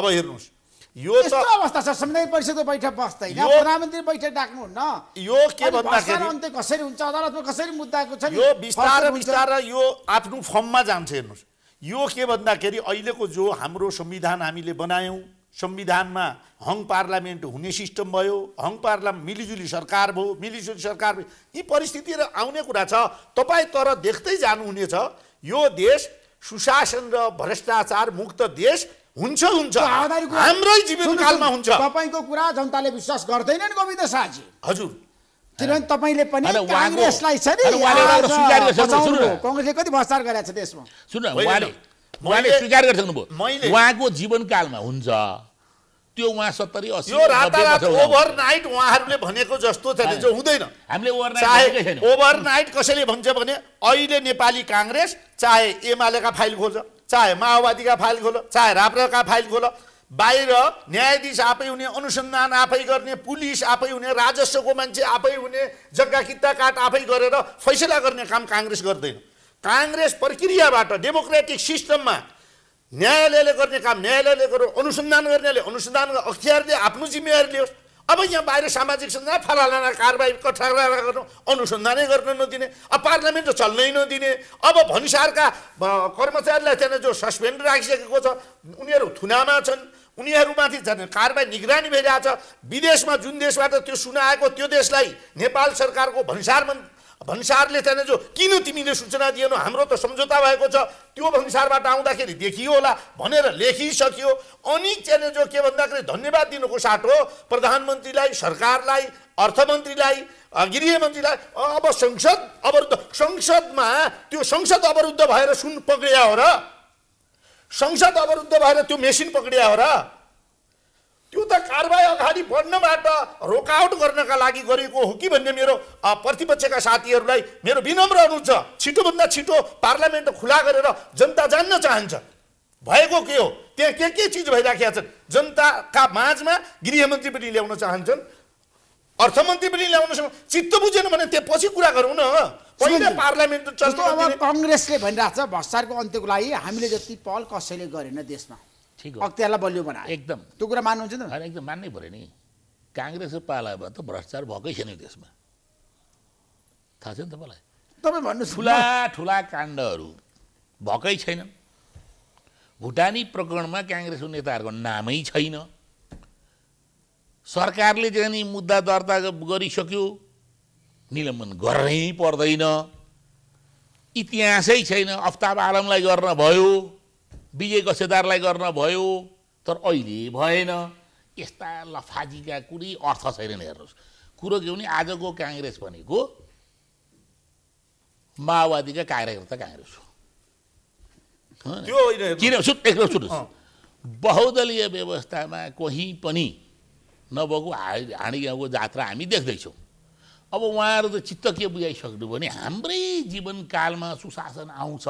[SPEAKER 1] अब हेर्नुहोस् यो त अवस्था छ संविधान परिषदको बैठक बस्दैन प्रधानमन्त्री बैठक डाक्नुहुन्न यो के भन्दाखेरि अन्त्य कसरी हुन्छ अदालतमा कसरी मुद्दाको छ यो बिस्तारै बिस्तारै यो
[SPEAKER 3] आफ्नो फर्ममा जान्छ हेर्नुहोस् यो के भन्दाखेरि अहिलेको जो हाम्रो संविधान हामीले बनायौँ संविधानमा हङ पार्लियामेन्ट हुने सिस्टम भयो हङ पार्लियामेन्ट मिलिजुली सरकार भयो मिलिजुली सरकार यी र आउने कुरा छ तपाईँ तर देख्दै जानुहुनेछ यो देश सुशासन र भ्रष्टाचार मुक्त
[SPEAKER 1] देश हुन्छ हुन्छ हाम्रै कालमा हुन्छ तपाईँको कुरा जनताले विश्वास गर्दैनन् गोविन्द शाहजी हजुर किनभने तपाईँले पनि काङ्ग्रेसलाई छ नि कङ्ग्रेसले कति भ्रष्टाचार गरेको छ देशमा
[SPEAKER 4] सुन उहाँले उहाँले स्वीकार गरिसक्नुभयो उहाँको जीवनकालमा हुन्छ
[SPEAKER 1] त्यो उहाँ सत्तरी असी रातारात ओभरनाइट
[SPEAKER 3] उहाँहरूले भनेको जस्तो चाहिँ जो हुँदैन हामीले ओभरनाइट ओभरनाइट कसैले भन्छ भने अहिले नेपाली काङ्ग्रेस चाहे एमालेका फाइल खोल्छ चाहे माओवादीका फाइल खोल चाहे राप्रका फाइल खोल बाहिर न्यायाधीश आफै हुने अनुसन्धान आफै गर्ने पुलिस आफै हुने राजस्वको मान्छे आफै हुने जग्गा किता काट आफै गरेर फैसला गर्ने काम काङ्ग्रेस गर्दैन काङ्ग्रेस प्रक्रियाबाट डेमोक्रेटिक सिस्टममा न्यायालयले गर्ने काम न्यायालयले गर्यो अनुसन्धान गर्नेले अनुसन्धानको अख्तियारले आफ्नो जिम्मेवारी लियोस् अब यहाँ बाहिर सामाजिक सञ्जाल फलाना कारवाही कठरा गर्नु अनुसन्धानै गर्न नदिने अब पार्लियामेन्ट चल्नै नदिने अब भन्सारका कर्मचारीलाई त्यहाँनिर जो सस्पेन्ड राखिसकेको छ उनीहरू थुनामा छन् उनीहरूमाथि झन् कारबाही निगरानी भइरहेछ विदेशमा जुन देशबाट त्यो सुनाएको त्यो देशलाई नेपाल सरकारको भन्सार भन्सारले त्यहाँनिर जो किन तिमीले सूचना दिएनौ हाम्रो त सम्झौता भएको छ त्यो भन्सारबाट आउँदाखेरि देखियो होला भनेर लेखिसक्यो अनि चाहिँ जो के भन्दाखेरि धन्यवाद दिनुको साटो प्रधानमन्त्रीलाई सरकारलाई अर्थमन्त्रीलाई गृहमन्त्रीलाई अब संसद अवरुद्ध संसदमा त्यो संसद अवरुद्ध भएर सुन पक्रिया हो र संसद अवरुद्ध भएर त्यो मेसिन पक्रिया हो र त्यो त कारवाही अगाडि बढ्नबाट रोकआउट गर्नका लागि गरेको हो कि भन्ने मेरो प्रतिपक्षका साथीहरूलाई मेरो विनम्र अनुरोध छ छिटोभन्दा छिटो पार्लियामेन्ट खुला गरेर जनता जान्न चाहन्छ भएको के हो त्यहाँ के के चिज भइराखेका छन् जनताका माझमा गृहमन्त्री पनि ल्याउन चाहन्छन् अर्थमन्त्री पनि ल्याउन चित्त बुझेन भने त्यो पछि कुरा गरौँ न पहिला पार्लियामेन्ट
[SPEAKER 1] कङ्ग्रेसले भनिरहेको छ भ्रष्टाचारको अन्त्यको लागि हामीले जति पहल कसैले गरेन देशमा ठिक हो अख्तियारलाई बलियो बनायो एकदम त्यो कुरा मान्नुहुन्छ नि होइन एकदम मान्नै पऱ्यो नि काङ्ग्रेस र
[SPEAKER 4] पालामा त भ्रष्टाचार भएकै छैन देशमा थाहा छ नि तपाईँलाई
[SPEAKER 1] तपाईँ भन्नु ठुला
[SPEAKER 4] ठुला काण्डहरू भएकै छैनन् भुटानी प्रकरणमा काङ्ग्रेसको नेताहरूको नामै छैन सरकारले चाहिँ नि मुद्दा दर्ता गरिसक्यो निलम्बन गर्नै पर्दैन इतिहासै छैन अफ्ताब आलमलाई गर्न भयो विजय गसेदारलाई गर्न भयो तर अहिले भएन यस्ता लफाजीका कुनै अर्थ छैनन् हेर्नुहोस् कुरो के भने आजको काङ्ग्रेस भनेको माओवादीका कार्यकर्ता काङ्ग्रेस हो किन सुट बहुदलीय व्यवस्थामा कोही पनि नभएको हाँडी गाउँको जात्रा हामी देख्दैछौँ अब उहाँहरू त चित्त के बुझाइसक्नु भने हाम्रै जीवनकालमा सुशासन आउँछ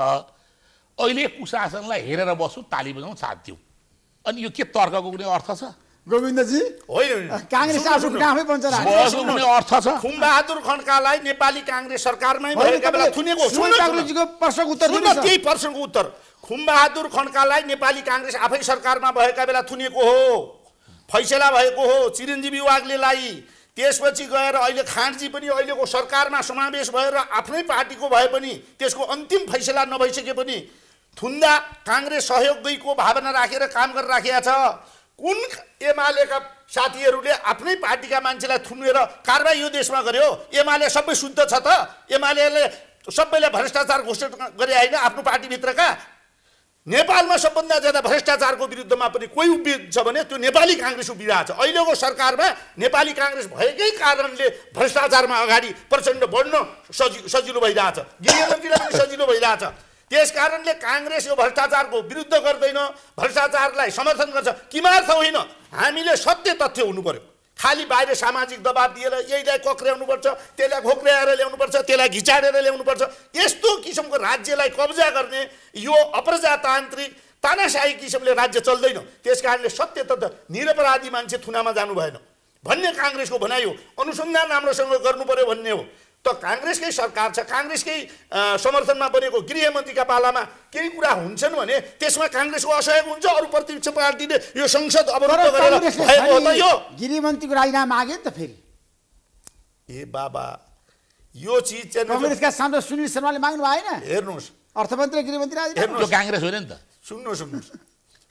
[SPEAKER 4] अहिले कुशासनलाई हेरेर बसौँ ताली बजाउँ साथ दिउँ अनि यो के तर्कको कुनै अर्थ छ गोविन्दजी होइन
[SPEAKER 1] काङ्ग्रेस कुनै अर्थ छ
[SPEAKER 3] खुमबहादुर खड्कालाई नेपाली काङ्ग्रेस सरकारमै भएका बेला थुनेको प्रश्नको उत्तर त्यही प्रश्नको उत्तर खुमबहादुर खड्कालाई नेपाली काङ्ग्रेस आफै सरकारमा भएका बेला थुनेको हो फैसला भएको हो चिरञ्जीवी वाग्लेलाई त्यसपछि गएर अहिले खाँडजी पनि अहिलेको सरकारमा समावेश भएर आफ्नै पार्टीको भए पनि त्यसको अन्तिम फैसला नभइसके पनि थुन्दा काङ्ग्रेस सहयोगीको भावना राखेर काम गरेर छ कुन एमालेका साथीहरूले आफ्नै पार्टीका मान्छेलाई थुनेर कारवाही यो देशमा गर्यो एमाले सबै शुद्ध छ त एमाले सबैले भ्रष्टाचार घोषित गरे होइन आफ्नो पार्टीभित्रका नेपालमा सबभन्दा ज्यादा भ्रष्टाचारको विरुद्धमा पनि कोही उभिन्छ भने त्यो नेपाली काङ्ग्रेस उभिरहेको छ अहिलेको सरकारमा नेपाली काङ्ग्रेस भएकै कारणले भ्रष्टाचारमा अगाडि प्रचण्ड बढ्न सजि सजिलो भइरहेछ गृहमन्त्रीलाई पनि सजिलो भइरहेछ त्यस कारणले काङ्ग्रेस यो भ्रष्टाचारको विरुद्ध गर्दैन भ्रष्टाचारलाई समर्थन गर्छ किमार्थ होइन हामीले सत्य तथ्य हुनु पऱ्यो खालि बाहिर सामाजिक दबाब दिएर यहीलाई कक्र्याउनुपर्छ त्यसलाई घोक्र्याएर ल्याउनुपर्छ त्यसलाई घिचाडेर ल्याउनुपर्छ यस्तो किसिमको राज्यलाई कब्जा गर्ने यो अप्रजातान्त्रिक तानाशाही किसिमले राज्य चल्दैन त्यस कारणले सत्य तथ्य निरपराधी मान्छे थुनामा जानु भएन भन्ने काङ्ग्रेसको भनाइ हो अनुसन्धान राम्रोसँग गर्नु पऱ्यो भन्ने हो त काङ्ग्रेसकै सरकार छ काङ्ग्रेसकै समर्थनमा बनेको गृहमन्त्रीका पालामा केही कुरा हुन्छन् भने त्यसमा काङ्ग्रेसको असहयोग हुन्छ अरू
[SPEAKER 1] प्रतिपक्ष पार्टीले यो संसद अवरोध गरेर भएको हो त यो गृहमन्त्रीको राजीनामा मागे नि त फेरि ए बाबा यो चिज चाहिँ कङ्ग्रेसका सांसद सुनिल शर्माले माग्नु भएन हेर्नुहोस् अर्थमन्त्री गृहमन्त्री राजीनामा काङ्ग्रेस
[SPEAKER 3] होइन नि त सुन्नु सुन्नुहोस्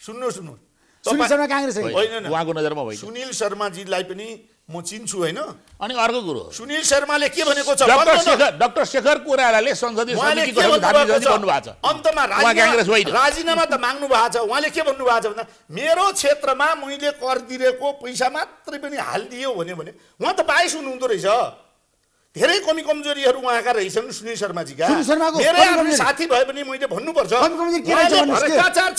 [SPEAKER 3] सुन्नु सुन्नुहोस् सुनिल शर्मा काङ्ग्रेस होइन सुनिल शर्माजीलाई पनि म चिन्छु
[SPEAKER 4] होइन अनि अर्को कुरो
[SPEAKER 3] सुनिल शर्माले के भनेको छ
[SPEAKER 4] डाक्टर शेखर कोरालाले संसदीय अन्तमा
[SPEAKER 3] राजीनामा त माग्नु भएको छ उहाँले के भन्नु भएको छ भन्दा मेरो क्षेत्रमा मैले कर दिएको पैसा मात्रै पनि हालिदियो भन्यो भने उहाँ त बाइस हुनुहुँदो रहेछ धेरै कमी कमजोरीहरू उहाँका रहेछन् सुनिल शर्माजीका धेरै आफ्नो साथी भए पनि मैले भन्नुपर्छ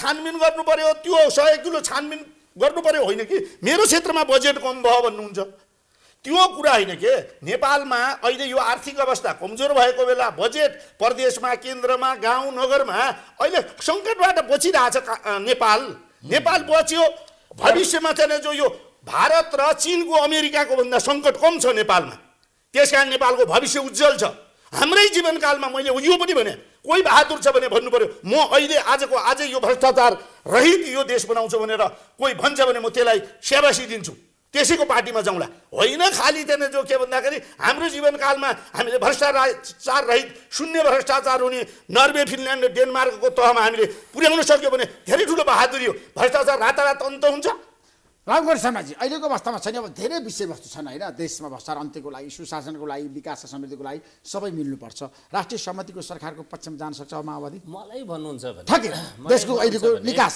[SPEAKER 3] छानबिन गर्नु पर्यो त्यो सय किलो छानबिन गर्नु पऱ्यो होइन कि मेरो क्षेत्रमा बजेट कम भयो भन्नुहुन्छ त्यो कुरा होइन के नेपालमा अहिले यो आर्थिक अवस्था कमजोर भएको बेला बजेट प्रदेशमा केन्द्रमा गाउँ नगरमा अहिले सङ्कटबाट बचिरहेछ नेपाल नेपाल बच्यो भविष्यमा चाहिँ जो यो भारत र चिनको अमेरिकाको भन्दा सङ्कट कम छ नेपालमा त्यस कारण नेपालको भविष्य उज्जवल छ हाम्रै जीवनकालमा मैले यो पनि भने कोही बहादुर छ भने भन्नु पऱ्यो म अहिले आजको आज यो भ्रष्टाचार रहित यो देश बनाउँछु भनेर कोही भन्छ भने म त्यसलाई सेवासी दिन्छु त्यसैको पार्टीमा जाउँला होइन खालि त्यहाँनिर जो के भन्दाखेरि हाम्रो जीवनकालमा हामीले भ्रष्टाचार रहित शून्य भ्रष्टाचार हुने नर्वे फिनल्यान्ड डेनमार्कको तहमा हामीले पुर्याउन सक्यो भने धेरै ठुलो बहादुरी हो
[SPEAKER 1] भ्रष्टाचार रातारात अन्त हुन्छ रामगढ समाजी अहिलेको अवस्थामा छैन अब धेरै विषयवस्तु छन् होइन देशमा भ्रष्टाचार अन्त्यको लागि सुशासनको लागि विकास र समृद्धिको लागि सबै मिल्नुपर्छ राष्ट्रिय सहमतिको सरकारको पक्षमा जान सक्छ माओवादी मलाई
[SPEAKER 2] भन्नुहुन्छ भने देशको अहिलेको विकास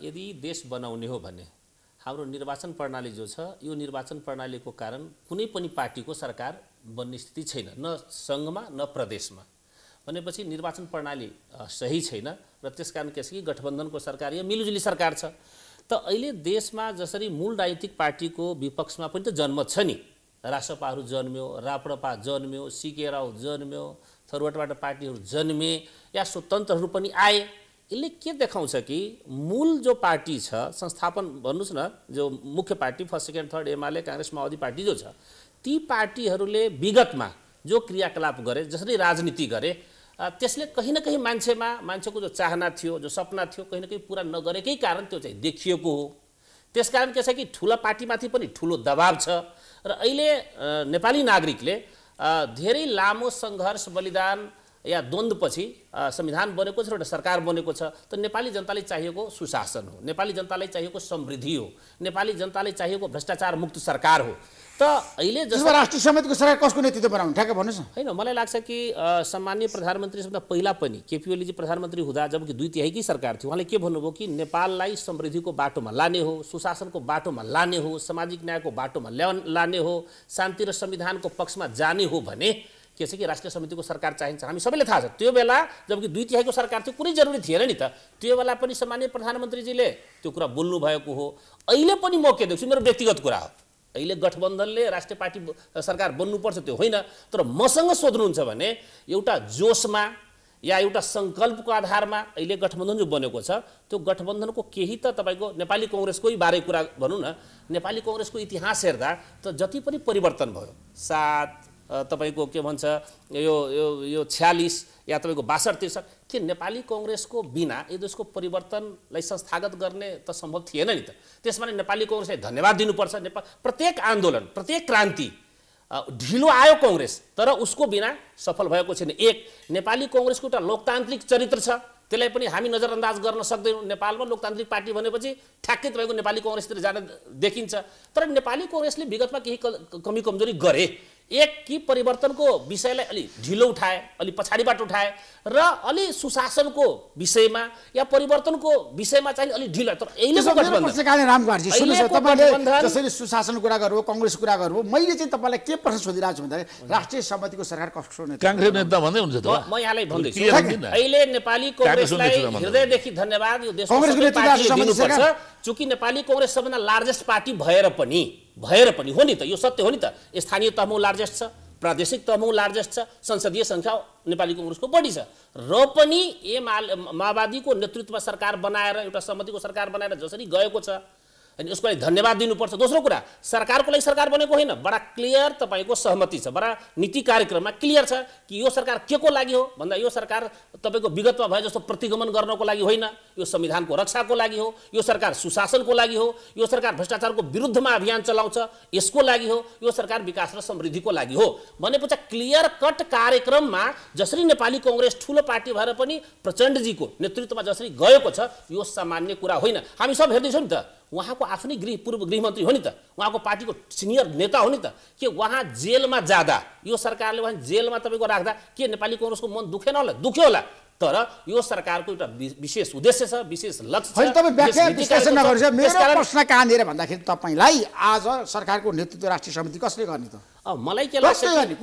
[SPEAKER 2] यदि देश बनाउने हो भने हाम्रो निर्वाचन प्रणाली जो छ यो निर्वाचन प्रणालीको कारण कुनै पनि पार्टीको सरकार बन्ने स्थिति छैन न सङ्घमा न प्रदेशमा भनेपछि निर्वाचन प्रणाली सही छैन र त्यस कारण के छ कि गठबन्धनको सरकार या मिलुजुली सरकार छ त अहिले देशमा जसरी मूल राजनीतिक पार्टीको विपक्षमा पनि त जन्म छ नि रासपाहरू जन्म्यो राप्रपा जन्म्यो सिके राव जन्म्यो थरुवटबाट पार्टीहरू जन्मे या स्वतन्त्रहरू पनि आए यसले के देखाउँछ कि मूल जो पार्टी छ संस्थापन भन्नुहोस् न जो मुख्य party first second third Emale Congress माओवादी पार्टी जो छ ती पार्टीहरूले विगतमा जो क्रियाकलाप गरे जसरी राजनीति गरे त्यसले कहीँ न कहीँ मान्छेमा मान्छेको जो चाहना थियो जो सपना थियो कहीँ न कहीँ पुरा नगरेकै कारण त्यो चाहिँ देखिएको हो त्यसकारण के छ कि ठुला पार्टीमाथि पनि ठुलो दबाव छ र अहिले नेपाली नागरिकले धेरै लामो सङ्घर्ष बलिदान या द्वन्द्वपछि संविधान बनेको छ एउटा सरकार बनेको छ त नेपाली जनताले चाहिएको सुशासन हो नेपाली जनतालाई चाहिएको समृद्धि हो नेपाली जनतालाई चाहिएको भ्रष्टाचार मुक्त सरकार हो त अहिले जस्तो राष्ट्रिय
[SPEAKER 1] समितिको सरकार कसको नेतृत्व बनाउनु ठ्याक्क भन्नुहोस् न
[SPEAKER 2] होइन मलाई लाग्छ कि प्रधानमन्त्री सबभन्दा पहिला पनि केपी ओलीजी प्रधानमन्त्री हुँदा जबकि दुई तिहाईकै सरकार थियो उहाँले के भन्नुभयो कि नेपाललाई समृद्धिको बाटोमा लाने हो सुशासनको बाटोमा लाने हो सामाजिक न्यायको बाटोमा लाने हो शान्ति र संविधानको पक्षमा जाने हो भने के छ कि राष्ट्रिय समितिको सरकार चाहिन्छ हामी सबैले थाहा छ त्यो बेला जबकि दुई तिहाईको सरकार थियो कुनै जरुरी थिएन नि त त्यो बेला पनि सामान्य प्रधानमन्त्रीजीले त्यो कुरा बोल्नु भएको हो अहिले पनि म के देख्छु मेरो व्यक्तिगत कुरा हो अहिले गठबन्धनले राष्ट्रिय पार्टी सरकार बन्नुपर्छ त्यो होइन तर मसँग सोध्नुहुन्छ भने एउटा जोसमा या एउटा सङ्कल्पको आधारमा अहिले गठबन्धन जो बनेको छ त्यो गठबन्धनको केही त तपाईँको नेपाली कङ्ग्रेसकै बारे कुरा भनौँ न नेपाली कङ्ग्रेसको इतिहास हेर्दा त जति पनि परिवर्तन भयो सात तपाईँको के भन्छ यो यो यो छ्यालिस या तपाईँको बासठ त्रिसठ कि नेपाली कङ्ग्रेसको बिना यो देशको परिवर्तनलाई संस्थागत गर्ने त सम्भव थिएन नि त त्यसमा नेपाली कङ्ग्रेसलाई धन्यवाद दिनुपर्छ नेपाल प्रत्येक आन्दोलन प्रत्येक क्रान्ति ढिलो आयो कङ्ग्रेस तर उसको बिना सफल भएको छैन एक नेपाली कङ्ग्रेसको एउटा लोकतान्त्रिक चरित्र छ त्यसलाई पनि हामी नजरअन्दाज गर्न सक्दैनौँ नेपालमा लोकतान्त्रिक पार्टी भनेपछि ठ्याक्कै तपाईँको नेपाली कङ्ग्रेसतिर जान देखिन्छ तर नेपाली कङ्ग्रेसले विगतमा केही कमी कमजोरी गरे एक कि परिवर्तनको विषयलाई अलि ढिलो उठाए अलि पछाडिबाट उठाए र अलि सुशासनको विषयमा या परिवर्तनको विषयमा चाहिँ अलि ढिलो तर
[SPEAKER 1] राम जसरी सुशासन कुरा गर्नुभयो कङ्ग्रेस कुरा गर्नुभयो मैले चाहिँ तपाईँलाई के प्रश्न सोधिरहेको छु भन्दाखेरि राष्ट्रिय सहमतिको सरकार कस्तो नेता भन्दै हुन्छ म यहाँलाई
[SPEAKER 2] भन्दैछु अहिले नेपाली कङ्ग्रेसलाई हृदयदेखि धन्यवाद यो देश चुकी नेपाली कङ्ग्रेस सबभन्दा लार्जेस्ट पार्टी भएर पनि भएर पनि हो नि त यो सत्य हो नि त स्थानीय तहमा लार्जेस्ट छ प्रादेशिक तहमा लार्जेस्ट छ संसदीय सङ्ख्या नेपाली कङ्ग्रेसको बढी छ र पनि ए माओवादीको नेतृत्वमा सरकार बनाएर एउटा सहमतिको सरकार बनाएर जसरी गएको छ अनि उसको धन्यवाद दिनुपर्छ दोस्रो कुरा सरकारको लागि सरकार बनेको होइन बडा क्लियर तपाईँको सहमति छ बडा नीति कार्यक्रममा क्लियर छ कि यो सरकार के को लागि हो भन्दा यो सरकार तपाईँको विगतमा भए जस्तो प्रतिगमन गर्नको लागि होइन यो संविधानको रक्षाको लागि हो यो सरकार सुशासनको लागि हो यो सरकार भ्रष्टाचारको विरुद्धमा अभियान चलाउँछ यसको लागि हो यो सरकार विकास र समृद्धिको लागि हो भनेपछि क्लियर कट कार्यक्रममा जसरी नेपाली कङ्ग्रेस ठुलो पार्टी भएर पनि प्रचण्डजीको नेतृत्वमा जसरी गएको छ यो सामान्य कुरा होइन हामी सब हेर्दैछौँ नि त उहाँको आफ्नै गृह पूर्व गृहमन्त्री हो नि त उहाँको पार्टीको सिनियर नेता हो नि त के उहाँ जेलमा जाँदा यो सरकारले उहाँ जेलमा तपाईँको राख्दा के नेपाली कङ्ग्रेसको मन दुखेन होला दुख्यो होला तर यो सरकारको एउटा विशेष उद्देश्य छ विशेष लक्ष्य प्रश्न
[SPEAKER 1] कहाँनिर भन्दाखेरि तपाईँलाई आज सरकारको नेतृत्व राष्ट्रिय समिति
[SPEAKER 2] कसले गर्ने त मलाई के लाग्छ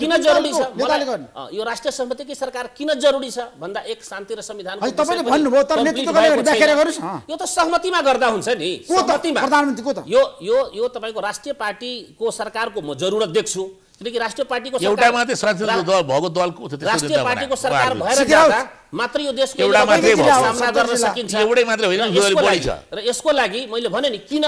[SPEAKER 2] किन जरुरी छ यो राष्ट्रिय समितिकै सरकार किन जरुरी छ भन्दा एक शान्ति र संविधान यो त सहमतिमा गर्दा हुन्छ नि सहमतिमा यो यो यो तपाईँको राष्ट्रिय पार्टीको सरकारको म जरुरत देख्छु किनकि राष्ट्रिय पार्टीको एउटा मात्रै संसदीय दल
[SPEAKER 4] भएको दलको राष्ट्रिय पार्टीको सरकार भएर जाँदा
[SPEAKER 2] मात्र यो देशको एउटा मात्रै सामना गर्न सकिन्छ एउटै मात्रै होइन र यसको लागि मैले भने नि किन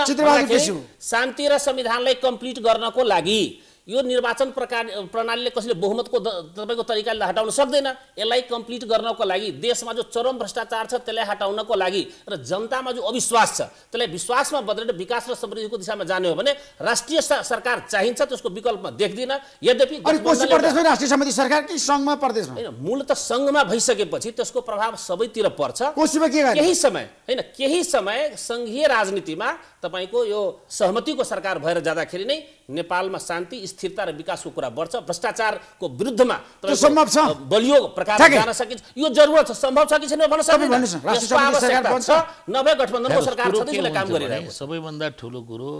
[SPEAKER 2] शान्ति र संविधानलाई कम्प्लिट गर्नको लागि यो निर्वाचन प्रकार प्रणालीले कसैले बहुमतको तपाईँको तरिकाले हटाउन सक्दैन यसलाई कम्प्लिट गर्नको लागि देशमा जो चरम भ्रष्टाचार छ त्यसलाई हटाउनको लागि र जनतामा जो अविश्वास छ त्यसलाई विश्वासमा बदलेर विकास र समृद्धिको दिशामा जाने हो भने राष्ट्रिय सरकार चाहिन्छ त्यसको विकल्पमा देख्दिनँ यद्यपि होइन मूल त सङ्घमा भइसकेपछि त्यसको प्रभाव सबैतिर पर्छ केही समय होइन केही समय सङ्घीय राजनीतिमा तपाईँको यो सहमतिको सरकार भएर जाँदाखेरि नै नेपालमा शान्ति स्थिरता र विकासको कुरा बढ्छ भ्रष्टाचारको विरुद्धमा सम्भव छ बलियो प्रकार जान सकिन्छ यो जरुरत छ सम्भव छ कि छैन भन्न सक्छ नभए गठबन्धनको सरकार काम गरिरहेको
[SPEAKER 4] सबैभन्दा ठुलो कुरो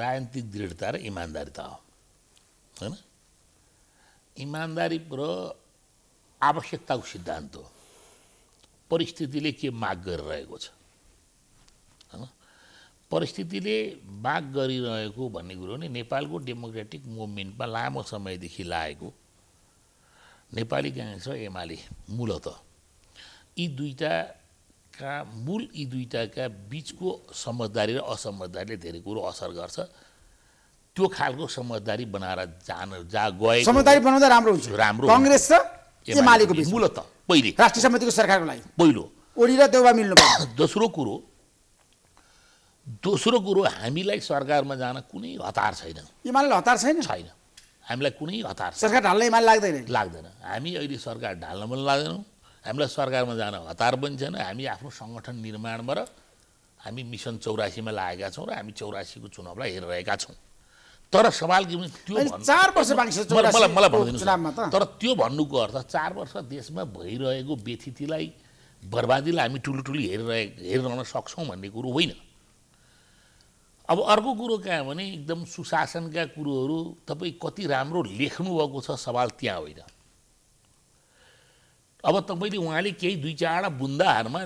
[SPEAKER 4] राजनीतिक दृढता र इमान्दारिता हो होइन इमान्दारी र आवश्यकताको सिद्धान्त हो परिस्थितिले के माग गरिरहेको छ परिस्थितिले माग गरिरहेको भन्ने कुरो नै नेपालको डेमोक्रेटिक मुभमेन्टमा लामो समयदेखि लागेको नेपाली काङ्ग्रेस र एमाले मूलत यी दुईवटाका मूल यी दुईवटाका बिचको समझदारी र असमझदारीले धेरै कुरो असर गर्छ त्यो खालको समझदारी बनाएर जान जा गए समझदारी
[SPEAKER 1] बनाउँदा राम्रो हुन्छ राम्रो कङ्ग्रेस र
[SPEAKER 4] एमालेको मूलत पहिले राष्ट्रिय समितिको सरकारको लागि पहिलो ओली र देउबा मिल्नु दोस्रो कुरो दोस्रो कुरो हामीलाई सरकारमा जान कुनै हतार छैन
[SPEAKER 1] एमाले हतार छैन छैन
[SPEAKER 4] हामीलाई कुनै हतार सरकार ढाल्न एमाले लाग्दैन लाग्दैन हामी अहिले सरकार ढाल्न पनि लाग्दैनौँ हामीलाई सरकारमा जान हतार पनि छैन हामी आफ्नो सङ्गठन निर्माणबाट हामी मिसन चौरासीमा लागेका छौँ र हामी चौरासीको चुनावलाई हेरिरहेका छौँ तर सवाल के भने त्यो चार वर्ष मलाई मलाई भनिदिनु तर त्यो भन्नुको अर्थ चार वर्ष देशमा भइरहेको व्यथितिलाई बर्बादीलाई हामी टुलुटुली हेरिरहे हेरिरहन सक्छौँ भन्ने कुरो होइन अब अर्को कुरो कहाँ भने एकदम सुशासनका कुरोहरू तपाईँ कति राम्रो लेख्नुभएको छ सवाल त्यहाँ होइन अब तपाईँले उहाँले केही दुई चारवटा बुन्दाहरूमा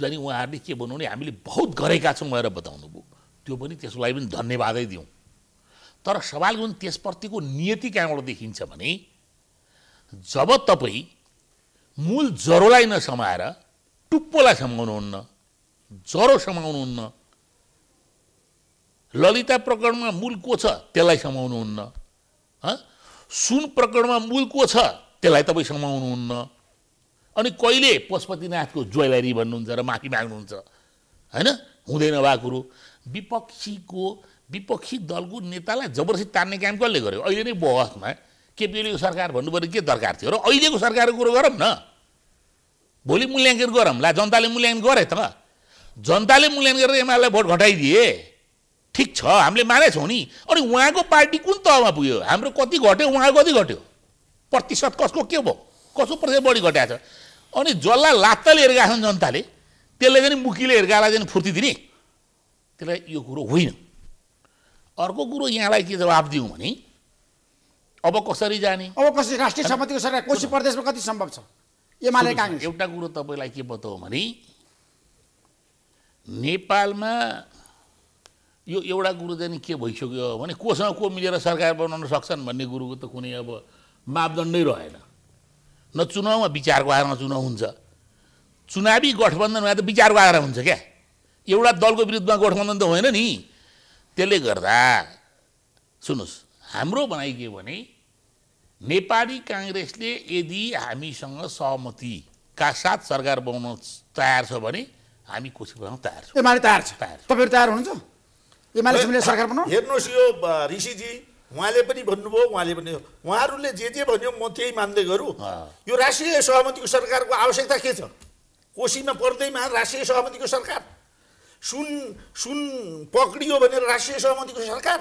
[SPEAKER 4] जाने उहाँहरूले के बनाउने हामीले बहुत गरेका छौँ भनेर बताउनुभयो त्यो पनि त्यसलाई पनि धन्यवादै दिउँ तर सवाल जुन त्यसप्रतिको नियति कहाँबाट देखिन्छ भने जब तपाईँ मूल जरोलाई नसमाएर टुप्पोलाई समाउनुहुन्न ज्वरो समाउनुहुन्न ललिता प्रकरणमा मूल को छ त्यसलाई समाउनुहुन्न सुन प्रकरणमा मूल को छ त्यसलाई तपाईँ समाउनुहुन्न अनि कहिले पशुपतिनाथको ज्वेलरी भन्नुहुन्छ र माफी माग्नुहुन्छ होइन हुँदैन भएको कुरो विपक्षीको विपक्षी दलको नेतालाई जबरजस्ती तान्ने काम कसले गर्यो अहिले नै बहसमा केपिओलीको सरकार भन्नु पऱ्यो के दरकार थियो र अहिलेको सरकारको कुरो गरौँ न भोलि मूल्याङ्कन गरौँ ला जनताले मूल्याङ्कन गरे त जनताले मूल्याङ्कन गरेर एमआलएलाई भोट घटाइदिए ठिक छ हामीले मानेछौँ नि अनि उहाँको पार्टी कुन तहमा पुग्यो हाम्रो कति घट्यो उहाँको कति घट्यो प्रतिशत कसको के भयो कसको प्रतिशत बढी घटाएको छ अनि जसलाई लात्ताले हेरेका छन् जनताले त्यसले चाहिँ मुखीले हेर्कालाई चाहिँ फुर्ती दिने त्यसलाई यो कुरो होइन अर्को कुरो यहाँलाई के
[SPEAKER 1] जवाब दिउँ भने अब कसरी जाने अब कसरी राष्ट्रिय समितिको सरकार कोशी प्रदेशमा कति सम्भव छ एमाले
[SPEAKER 4] एउटा कुरो तपाईँलाई के बताऊ भने नेपालमा यो एउटा गुरु चाहिँ के भइसक्यो भने कोसँग को मिलेर सरकार बनाउन सक्छन् भन्ने गुरुको त कुनै अब मापदण्डै रहेन न चुनावमा विचारको आधारमा चुनाव हुन्छ चुनावी गठबन्धनमा त विचारको आधारमा हुन्छ क्या एउटा दलको विरुद्धमा गठबन्धन त होइन नि त्यसले गर्दा सुन्नुहोस् हाम्रो भनाइ के भने नेपाली काङ्ग्रेसले यदि हामीसँग सहमतिका साथ सरकार बनाउन तयार छ भने हामी कोसिस गर्न तयार
[SPEAKER 1] छौँ तयार छ तयार तपाईँहरू तयार हुनुहुन्छ एमाले सरकार बनाउनु हेर्नुहोस्
[SPEAKER 4] यो
[SPEAKER 3] ऋषिजी उहाँले पनि भन्नुभयो उहाँले पनि उहाँहरूले जे जे भन्यो म त्यही मान्दै गरौँ यो राष्ट्रिय सहमतिको सरकारको आवश्यकता के छ कोसीमा पर्दैमा राष्ट्रिय सहमतिको सरकार सुन सुन पक्रियो भनेर राष्ट्रिय सहमतिको सरकार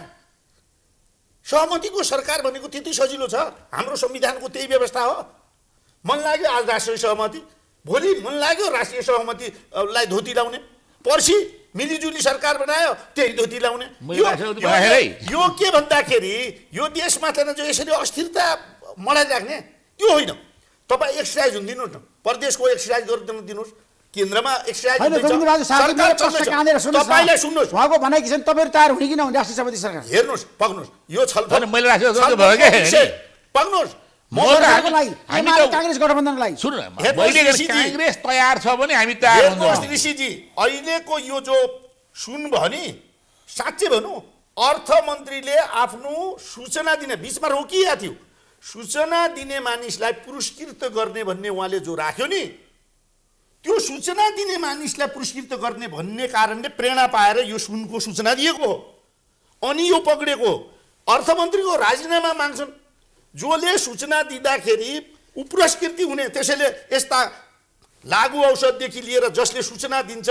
[SPEAKER 3] सहमतिको सरकार भनेको त्यति सजिलो छ हाम्रो संविधानको त्यही व्यवस्था हो मन लाग्यो आज राष्ट्रिय सहमति भोलि मन लाग्यो राष्ट्रिय सहमतिलाई धोती लाउने पर्सि मिलिजुली सरकार बनायो त्यही धोती लाउने यो, के भन्दाखेरि यो देशमा जो यसरी अस्थिरता राख्ने त्यो होइन तपाईँ एक्सर्साइज हुन दिनुहोस् न प्रदेशको एक्सर्साइज गरिदिनु दिनुहोस् केन्द्रमा एक्सर्साइज
[SPEAKER 1] हेर्नुहोस्
[SPEAKER 3] यो छलफल पग्नुहोस् काङ्ग्रेस तयार छ भने हामी तयार ऋषिजी अहिलेको यो जो सुन भयो नि साँच्चै भनौँ अर्थमन्त्रीले आफ्नो सूचना दिने बिचमा रोकिएको थियो सूचना दिने मानिसलाई पुरस्कृत गर्ने भन्ने उहाँले जो राख्यो नि त्यो सूचना दिने मानिसलाई पुरस्कृत गर्ने भन्ने कारणले प्रेरणा पाएर यो सुनको सूचना दिएको हो अनि यो पक्रेको अर्थमन्त्रीको राजीनामा माग्छन् जसले सूचना दिँदाखेरि पुरस्कृति हुने त्यसैले यस्ता लागु औषधदेखि लिएर जसले सूचना दिन्छ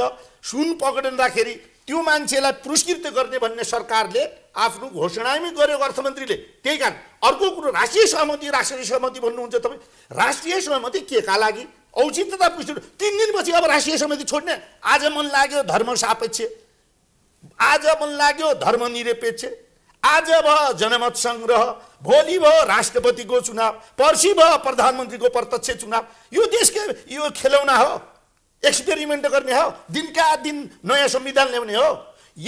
[SPEAKER 3] सुन पक्रिँदाखेरि त्यो मान्छेलाई पुरस्कृत गर्ने भन्ने सरकारले आफ्नो घोषणामै गर्यो अर्थमन्त्रीले त्यही कारण अर्को कुरो राष्ट्रिय सहमति राष्ट्रिय सहमति भन्नुहुन्छ तपाईँ राष्ट्रिय सहमति के का लागि औचित्यता पुष्टि तिन दिनपछि अब राष्ट्रिय सहमति छोड्ने आज मन लाग्यो धर्म सापेक्ष आज मन लाग्यो धर्मनिरपेक्ष आज भयो जनमत सङ्ग्रह भोलि भयो राष्ट्रपतिको चुनाव पर्सि भयो प्रधानमन्त्रीको प्रत्यक्ष चुनाव यो देशकै यो खेलौना हो एक्सपेरिमेन्ट गर्ने हो दिनका दिन नयाँ संविधान ल्याउने हो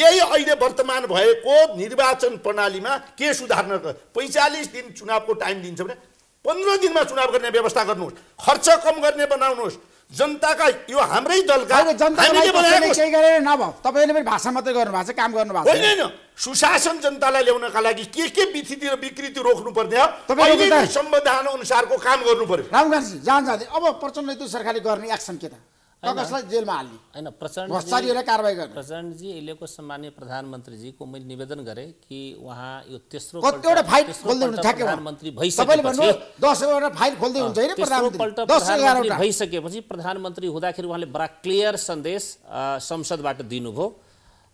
[SPEAKER 3] यही अहिले वर्तमान भएको निर्वाचन प्रणालीमा के सुधार्न पैँचालिस दिन चुनावको टाइम दिन्छ भने पन्ध्र दिनमा चुनाव गर्ने व्यवस्था गर्नुहोस् खर्च कम गर्ने बनाउनुहोस् जनताका यो हाम्रै दलका तपाईँले
[SPEAKER 1] पनि भाषा मात्रै गर्नु भएको छ काम गर्नु भएको होइन
[SPEAKER 3] सुशासन जनतालाई ल्याउनका लागि के के विधि र विकृति रोक्नु पर्ने हो संविधान अनुसारको काम गर्नु पर्यो गान्धी
[SPEAKER 1] जान जाँदै अब प्रचण्ड सरकारले गर्ने एक्सन के त प्रकाशलाई
[SPEAKER 2] जेलमा हाल्ने होइन प्रचण्ड कारवाही गर्ने प्रचण्डजी अहिलेको सम्मान्य प्रधानमन्त्रीजीको मैले निवेदन गरेँ कि उहाँ यो तेस्रो फाइल खोल्दै प्रधानमन्त्री
[SPEAKER 1] प्रधानमन्त्री
[SPEAKER 2] भइसकेपछि प्रधानमन्त्री हुँदाखेरि उहाँले बडा क्लियर सन्देश संसदबाट दिनुभयो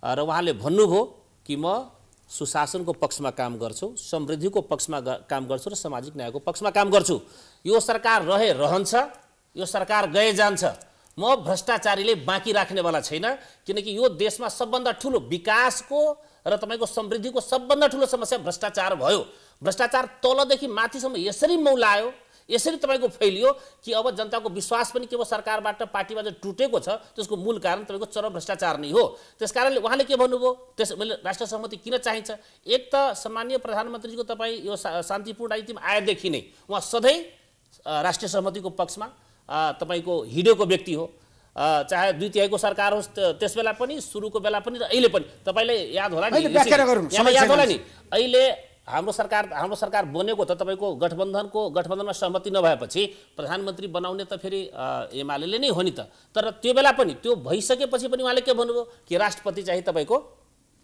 [SPEAKER 2] र उहाँले भन्नुभयो कि म सुशासनको पक्षमा काम गर्छु समृद्धिको पक्षमा काम गर्छु र सामाजिक न्यायको पक्षमा काम गर्छु यो सरकार रहे रहन्छ यो सरकार गए जान्छ म भ्रष्टाचारीले बाँकी राख्नेवाला छैन किनकि यो देशमा सबभन्दा ठुलो विकासको र तपाईँको समृद्धिको सबभन्दा ठुलो समस्या भ्रष्टाचार भयो भ्रष्टाचार तलदेखि माथिसम्म यसरी मौलायो यसरी तपाईँको फैलियो कि अब जनताको विश्वास पनि के केवल सरकारबाट पार्टीबाट टुटेको छ त्यसको मूल कारण तपाईँको चरम भ्रष्टाचार नै हो त्यस कारणले उहाँले के भन्नुभयो त्यस मैले राष्ट्र सहमति किन चाहिन्छ एक त सामान्य प्रधानमन्त्रीको तपाईँ यो शान्तिपूर्ण राजनीतिमा आएदेखि नै उहाँ सधैँ राष्ट्रिय सहमतिको पक्षमा तपाईँको हिँडेको व्यक्ति हो चाहे दुई तिहाईको सरकार होस् त्यस बेला पनि सुरुको बेला पनि र अहिले पनि तपाईँलाई याद होला नि याद होला नि अहिले हाम्रो सरकार हाम्रो सरकार बनेको त तपाईँको गठबन्धनको गठबन्धनमा सहमति नभएपछि प्रधानमन्त्री बनाउने त फेरि एमाले नै हो नि त तर त्यो बेला पनि त्यो भइसकेपछि पनि उहाँले के भन्नुभयो कि राष्ट्रपति चाहिँ तपाईँको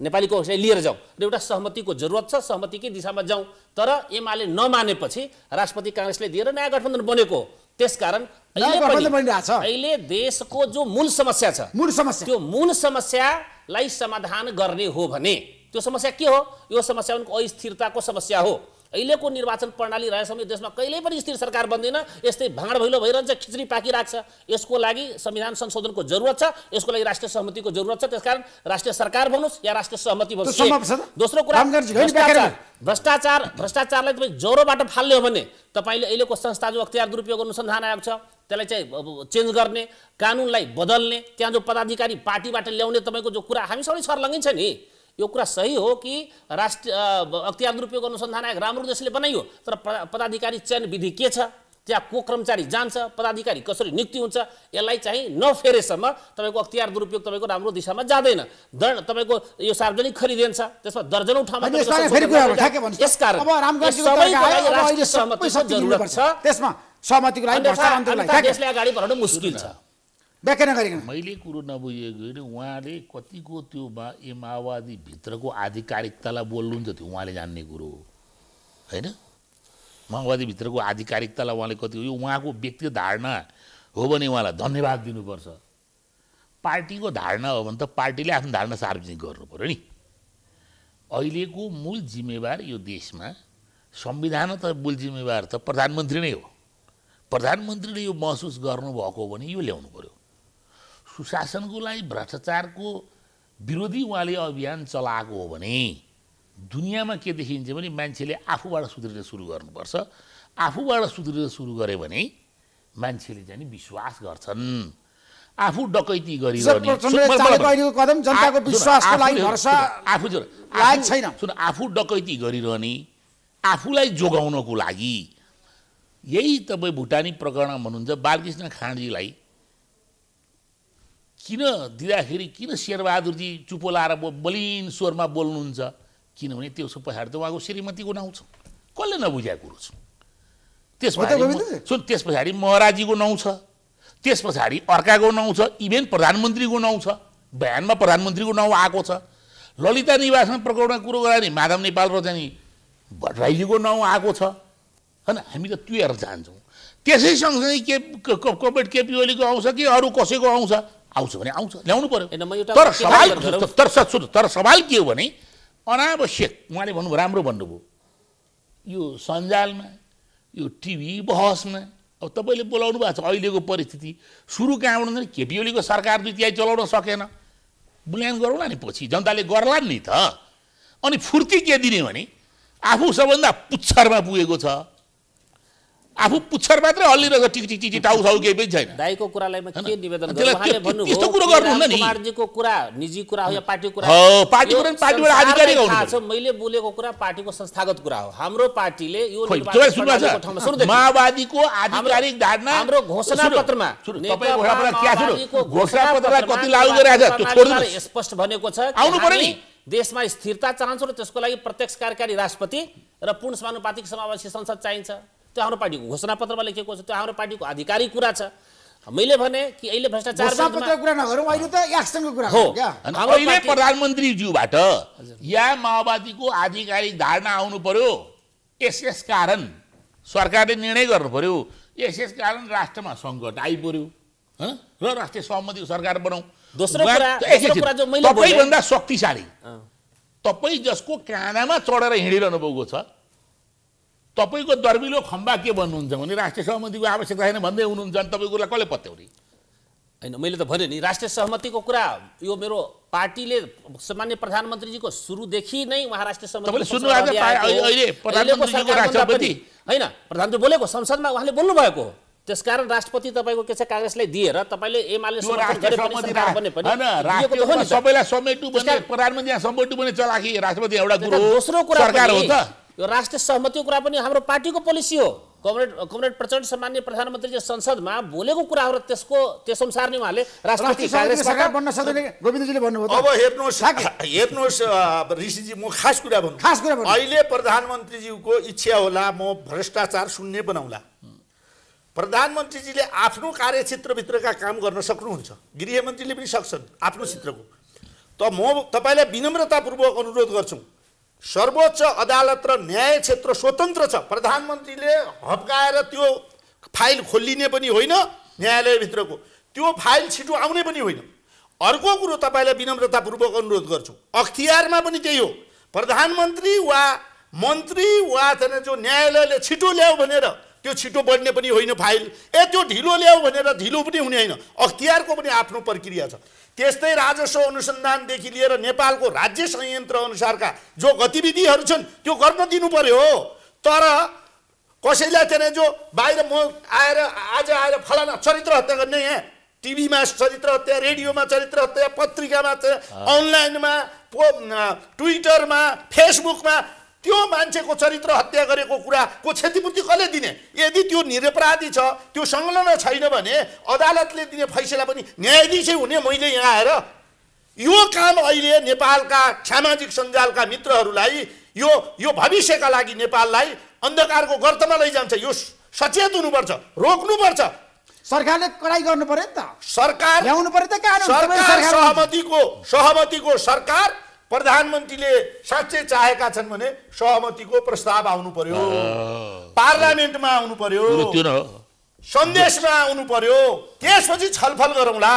[SPEAKER 2] नेपाली कङ्ग्रेसलाई लिएर जाउँ र एउटा सहमतिको जरुरत छ सहमतिकै दिशामा जाउँ तर एमाले नमानेपछि राष्ट्रपति काङ्ग्रेसले दिएर नयाँ गठबन्धन बनेको हो त्यसकारण अहिले देशको जो मूल समस्या छ मूल समस्या त्यो मूल समस्यालाई समाधान गर्ने हो भने त्यो समस्या के हो यो समस्या उनको अस्थिरताको समस्या हो अहिलेको निर्वाचन प्रणाली रहेसम्म देशमा कहिल्यै पनि स्थिर सरकार बन्दैन यस्तै भाँड भैलो भइरहन्छ खिचडी पाकिरहेको छ यसको लागि संविधान संशोधनको जरुरत छ यसको लागि राष्ट्रिय सहमतिको जरुरत छ त्यसकारण राष्ट्रिय सरकार भन्नुहोस् या राष्ट्रिय सहमति भन्नुहोस् दोस्रो कुरा भ्रष्टाचार भ्रष्टाचारलाई तपाईँ ज्वरोबाट फाल्ने हो भने तपाईँले अहिलेको संस्था जो अख्तियार दुरुपयोग अनुसन्धान आएको छ त्यसलाई चाहिँ चेन्ज गर्ने कानुनलाई बदल्ने त्यहाँ जो पदाधिकारी पार्टीबाट ल्याउने तपाईँको जो कुरा हामीसँगै छर्लङ्गिन्छ नि यो कुरा सही हो कि राष्ट्रिय अख्तियार दुरुपयोग अनुसन्धान आयोग राम्रो देशले बनाइयो तर पदाधिकारी चयन विधि के छ त्यहाँ को कर्मचारी जान्छ पदाधिकारी कसरी नियुक्ति हुन्छ यसलाई चाहिँ नफेरेसम्म तपाईँको अख्तियार दुरुपयोग तपाईँको राम्रो दिशामा जाँदैन दर तपाईँको यो सार्वजनिक खरिदिन्छ त्यसमा दर्जनौ ठाउँमा यसकारण
[SPEAKER 1] सहमतिको
[SPEAKER 4] लागि देशले अगाडि बढाउनु मुस्किल छ व्याख्या नगरिकन मैले कुरो नबुझेको होइन उहाँले कतिको त्यो ए माओवादीभित्रको आधिकारिकतालाई बोल्नुहुन्छ त्यो उहाँले जान्ने कुरो हो होइन माओवादीभित्रको आधिकारिकतालाई उहाँले कति यो उहाँको व्यक्तिगत धारणा हो भने उहाँलाई धन्यवाद दिनुपर्छ पार्टीको धारणा हो भने त पार्टीले आफ्नो धारणा सार्वजनिक गर्नु पऱ्यो नि अहिलेको मूल जिम्मेवार यो देशमा संविधान त मूल जिम्मेवार त प्रधानमन्त्री नै हो प्रधानमन्त्रीले यो महसुस गर्नुभएको हो भने यो ल्याउनु पऱ्यो सुशासनको लागि भ्रष्टाचारको विरोधी उहाँले अभियान चलाएको हो भने दुनियाँमा के देखिन्छ भने मान्छेले आफूबाट सुध्रिन सुरु गर्नुपर्छ आफूबाट सुध्रिन सुरु गर्यो भने मान्छेले चाहिँ विश्वास गर्छन् आफू डकैती गरिरहने सुन आफू डकैती गरिरहने आफूलाई जोगाउनको लागि यही तपाईँ भुटानी प्रकरणमा भन्नुहुन्छ बालकृष्ण खाँडजीलाई किन दिँदाखेरि किन शेरबहादुरजी चुपो लाएर बलिन स्वरमा बोल्नुहुन्छ किनभने सब पछाडि त उहाँको श्रीमतीको नाउँ छ कसले नबुझाएको कुरो छ त्यस पछाडि सुन त्यस पछाडि महाराजीको नाउँ छ त्यस पछाडि अर्काको नाउँ छ इभेन प्रधानमन्त्रीको नाउँ छ बयानमा प्रधानमन्त्रीको नाउँ आएको छ ललिता निवासमा प्रकरणमा कुरो गरेर नि माधव नेपाल र चाहिँ भट्टराईजीको नाउँ आएको छ होइन हामी त त्यो हेरेर जान्छौँ त्यसै सँगसँगै के कपेट केपिओलीको आउँछ कि अरू कसैको आउँछ आउँछ भने आउँछ ल्याउनु पर्यो तर सवाल तर सुन तर सवाल के हो भने अनावश्यक उहाँले भन्नु राम्रो भन्नुभयो यो सञ्जालमा यो टिभी बहसमा अब तपाईँले बोलाउनु भएको छ अहिलेको परिस्थिति सुरु कहाँबाट हुँदैन केपी ओलीको सरकार दुई तिहाई चलाउन सकेन बुल्यान गरौँला नि पछि जनताले गर्ला नि त अनि फुर्ती के दिने भने आफू सबभन्दा पुच्छरमा पुगेको छ आफू पुच्छर मात्रै हल्लिरहेको टिक टिक टिक टाउ थाउ केही पनि छैन
[SPEAKER 2] दाईको कुरालाई म के निवेदन गर्छु भन्नु त्यस्तो कुरो गर्नुहुन्न नि कुमारजीको कुरा निजी कुरा हो या पार्टीको कुरा हो पार्टी कुरा पार्टीबाट आधिकारिक हुनु मैले बोलेको कुरा पार्टीको संस्थागत कुरा हो हाम्रो पार्टीले यो माओवादीको आधिकारिक धारणा हाम्रो घोषणा पत्रमा घोषणा पत्रलाई कति लागू गरिरहेको छ त्यो स्पष्ट भनेको छ आउनु पर्यो नि देशमा स्थिरता चाहन्छु र त्यसको लागि प्रत्यक्ष कार्यकारी राष्ट्रपति र पूर्ण समानुपातिक समावेशी संसद चाहिन्छ त्यो हाम्रो पार्टीको घोषणापत्रमा लेखिएको छ त्यो हाम्रो पार्टीको आधिकारिक कुरा छ मैले भने कि अहिले भ्रष्टाचार कुरा नगरौँ अहिले
[SPEAKER 1] त एक्सनको कुरा हो अहिले प्रधानमन्त्रीज्यूबाट
[SPEAKER 2] या माओवादीको आधिकारिक धारणा आउनु
[SPEAKER 4] पर्यो यस कारण सरकारले निर्णय गर्नु पर्यो यस कारण राष्ट्रमा सङ्कट आइपऱ्यो र राष्ट्रिय सहमतिको सरकार बनाऊ दोस्रो सबैभन्दा शक्तिशाली तपाईँ जसको कानामा चढेर हिँडिरहनु भएको छ तपाईँको दर्मिलो खम्बा के भन्नुहुन्छ भने राष्ट्रिय सहमतिको आवश्यकता छैन भन्दै
[SPEAKER 2] हुनुहुन्छ अनि तपाईँको कुरा कसले पत्याउने होइन मैले त भने नि राष्ट्रिय सहमतिको कुरा यो मेरो पार्टीले सामान्य प्रधानमन्त्रीजीको सुरुदेखि नै उहाँ राष्ट्रिय सहमति होइन प्रधानमन्त्री बोलेको संसदमा उहाँले बोल्नुभएको हो त्यसकारण राष्ट्रपति तपाईँको के छ काङ्ग्रेसलाई दिएर तपाईँले एमाले सबैलाई समेट्नु प्रधानमन्त्री चलाखी राष्ट्रपति एउटा दोस्रो कुरा सरकार हो त यो राष्ट्रिय सहमतिको कुरा पनि हाम्रो पार्टीको पोलिसी हो कमरेड कमरेड प्रचण्ड सामान्य प्रधानमन्त्री संसदमा बोलेको कुराहरू त्यसको त्यस अनुसार नै उहाँले
[SPEAKER 3] अब हेर्नुहोस् हेर्नुहोस् ऋषिजी म खास कुरा भन्नु खास अहिले प्रधानमन्त्रीजीको इच्छा होला म भ्रष्टाचार शून्य बनाउला प्रधानमन्त्रीजीले आफ्नो कार्यक्षेत्रभित्रका काम गर्न सक्नुहुन्छ गृहमन्त्रीले पनि सक्छन् आफ्नो क्षेत्रको त म तपाईँलाई विनम्रतापूर्वक अनुरोध गर्छु सर्वोच्च अदालत र न्याय क्षेत्र स्वतन्त्र छ प्रधानमन्त्रीले हप्काएर त्यो फाइल खोलिने पनि होइन न्यायालयभित्रको त्यो फाइल छिटो आउने पनि होइन अर्को कुरो तपाईँलाई विनम्रतापूर्वक अनुरोध गर्छु अख्तियारमा पनि त्यही हो प्रधानमन्त्री वा मन्त्री वा चाहिँ जो न्यायालयले छिटो ल्याऊ भनेर त्यो छिटो बढ्ने पनि होइन फाइल ए त्यो ढिलो ल्याऊ भनेर ढिलो पनि हुने होइन अख्तियारको पनि आफ्नो प्रक्रिया छ त्यस्तै राजस्व अनुसन्धानदेखि लिएर नेपालको राज्य संयन्त्र अनुसारका जो गतिविधिहरू छन् त्यो गर्न दिनु पर्यो तर कसैलाई त्यहाँ जो बाहिर म आएर आज आएर फलाना चरित्र हत्या गर्ने यहाँ टिभीमा चरित्र हत्या रेडियोमा चरित्र हत्या पत्रिकामा अनलाइनमा पो ट्विटरमा फेसबुकमा त्यो मान्छेको चरित्र हत्या गरेको कुराको क्षतिपूर्ति कसले दिने यदि त्यो निरपराधी छ त्यो संलग्न छैन भने अदालतले दिने फैसला पनि न्यायाधीशै हुने मैले यहाँ आएर यो काम अहिले नेपालका सामाजिक सञ्जालका मित्रहरूलाई यो यो भविष्यका लागि नेपाललाई अन्धकारको गर्तमा लैजान्छ यो सचेत हुनुपर्छ रोक्नुपर्छ सरकारले कडाइ गर्नु पर्यो नि त सरकार सहमतिको सहमतिको सरकार प्रधानमन्त्रीले साँच्चै चाहेका छन् भने सहमतिको प्रस्ताव आउनु पर्यो पार्लियामेन्टमा आउनु पर्यो सन्देशमा आउनु पर्यो त्यसपछि छलफल गरौँला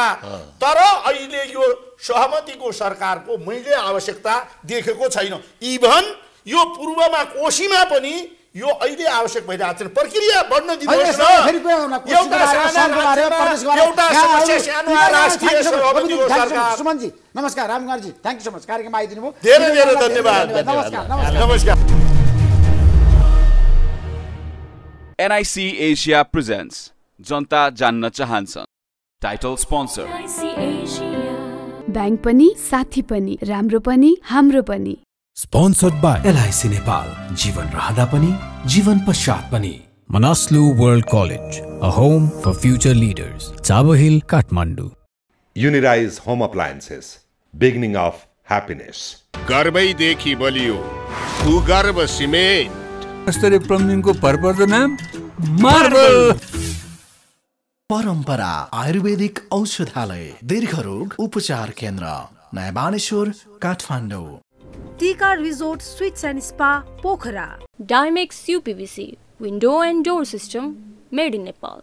[SPEAKER 3] तर अहिले यो सहमतिको सरकारको मैले आवश्यकता देखेको छैन इभन यो पूर्वमा कोशीमा पनि यो अहिले आवश्यक भइरहेको छैन प्रक्रिया बढ्न दिनुहोस्
[SPEAKER 1] सुमनजी नमस्कार Ram Kumarji thank you so much कार्यक्रममा आइदिनु भयो धेरै धेरै धन्यवाद नमस्कार नमस्कार एनआइसी एसिया प्रेजेन्ट्स जनता जान्न चाहन्छन् टाइटल स्पोन्सर
[SPEAKER 2] ब्याङ्क पनि साथी पनि राम्रो पनि हाम्रो पनि
[SPEAKER 3] स्पोन्सर्ड बाई एलआइसी नेपाल
[SPEAKER 1] जीवन रहँदा पनि जीवन पश्चात पनि Manaslu world college a home for future leaders Chabahil Kathmandu
[SPEAKER 3] Unirise home appliances
[SPEAKER 4] beginning of happiness गर्वैदेखि बलियो सुगर्व सिमेन्ट अस्तरी प्लम्बिङको भरपर्दो नाम मार्बल
[SPEAKER 3] परम्परा आयुर्वेदिक औषधालय दीर्घ रोग उपचार केन्द्र नयाँ Baneshwor Kathmandu
[SPEAKER 2] Tika resort suites and spa Pokhara Dimex UPVC window and door system made in Nepal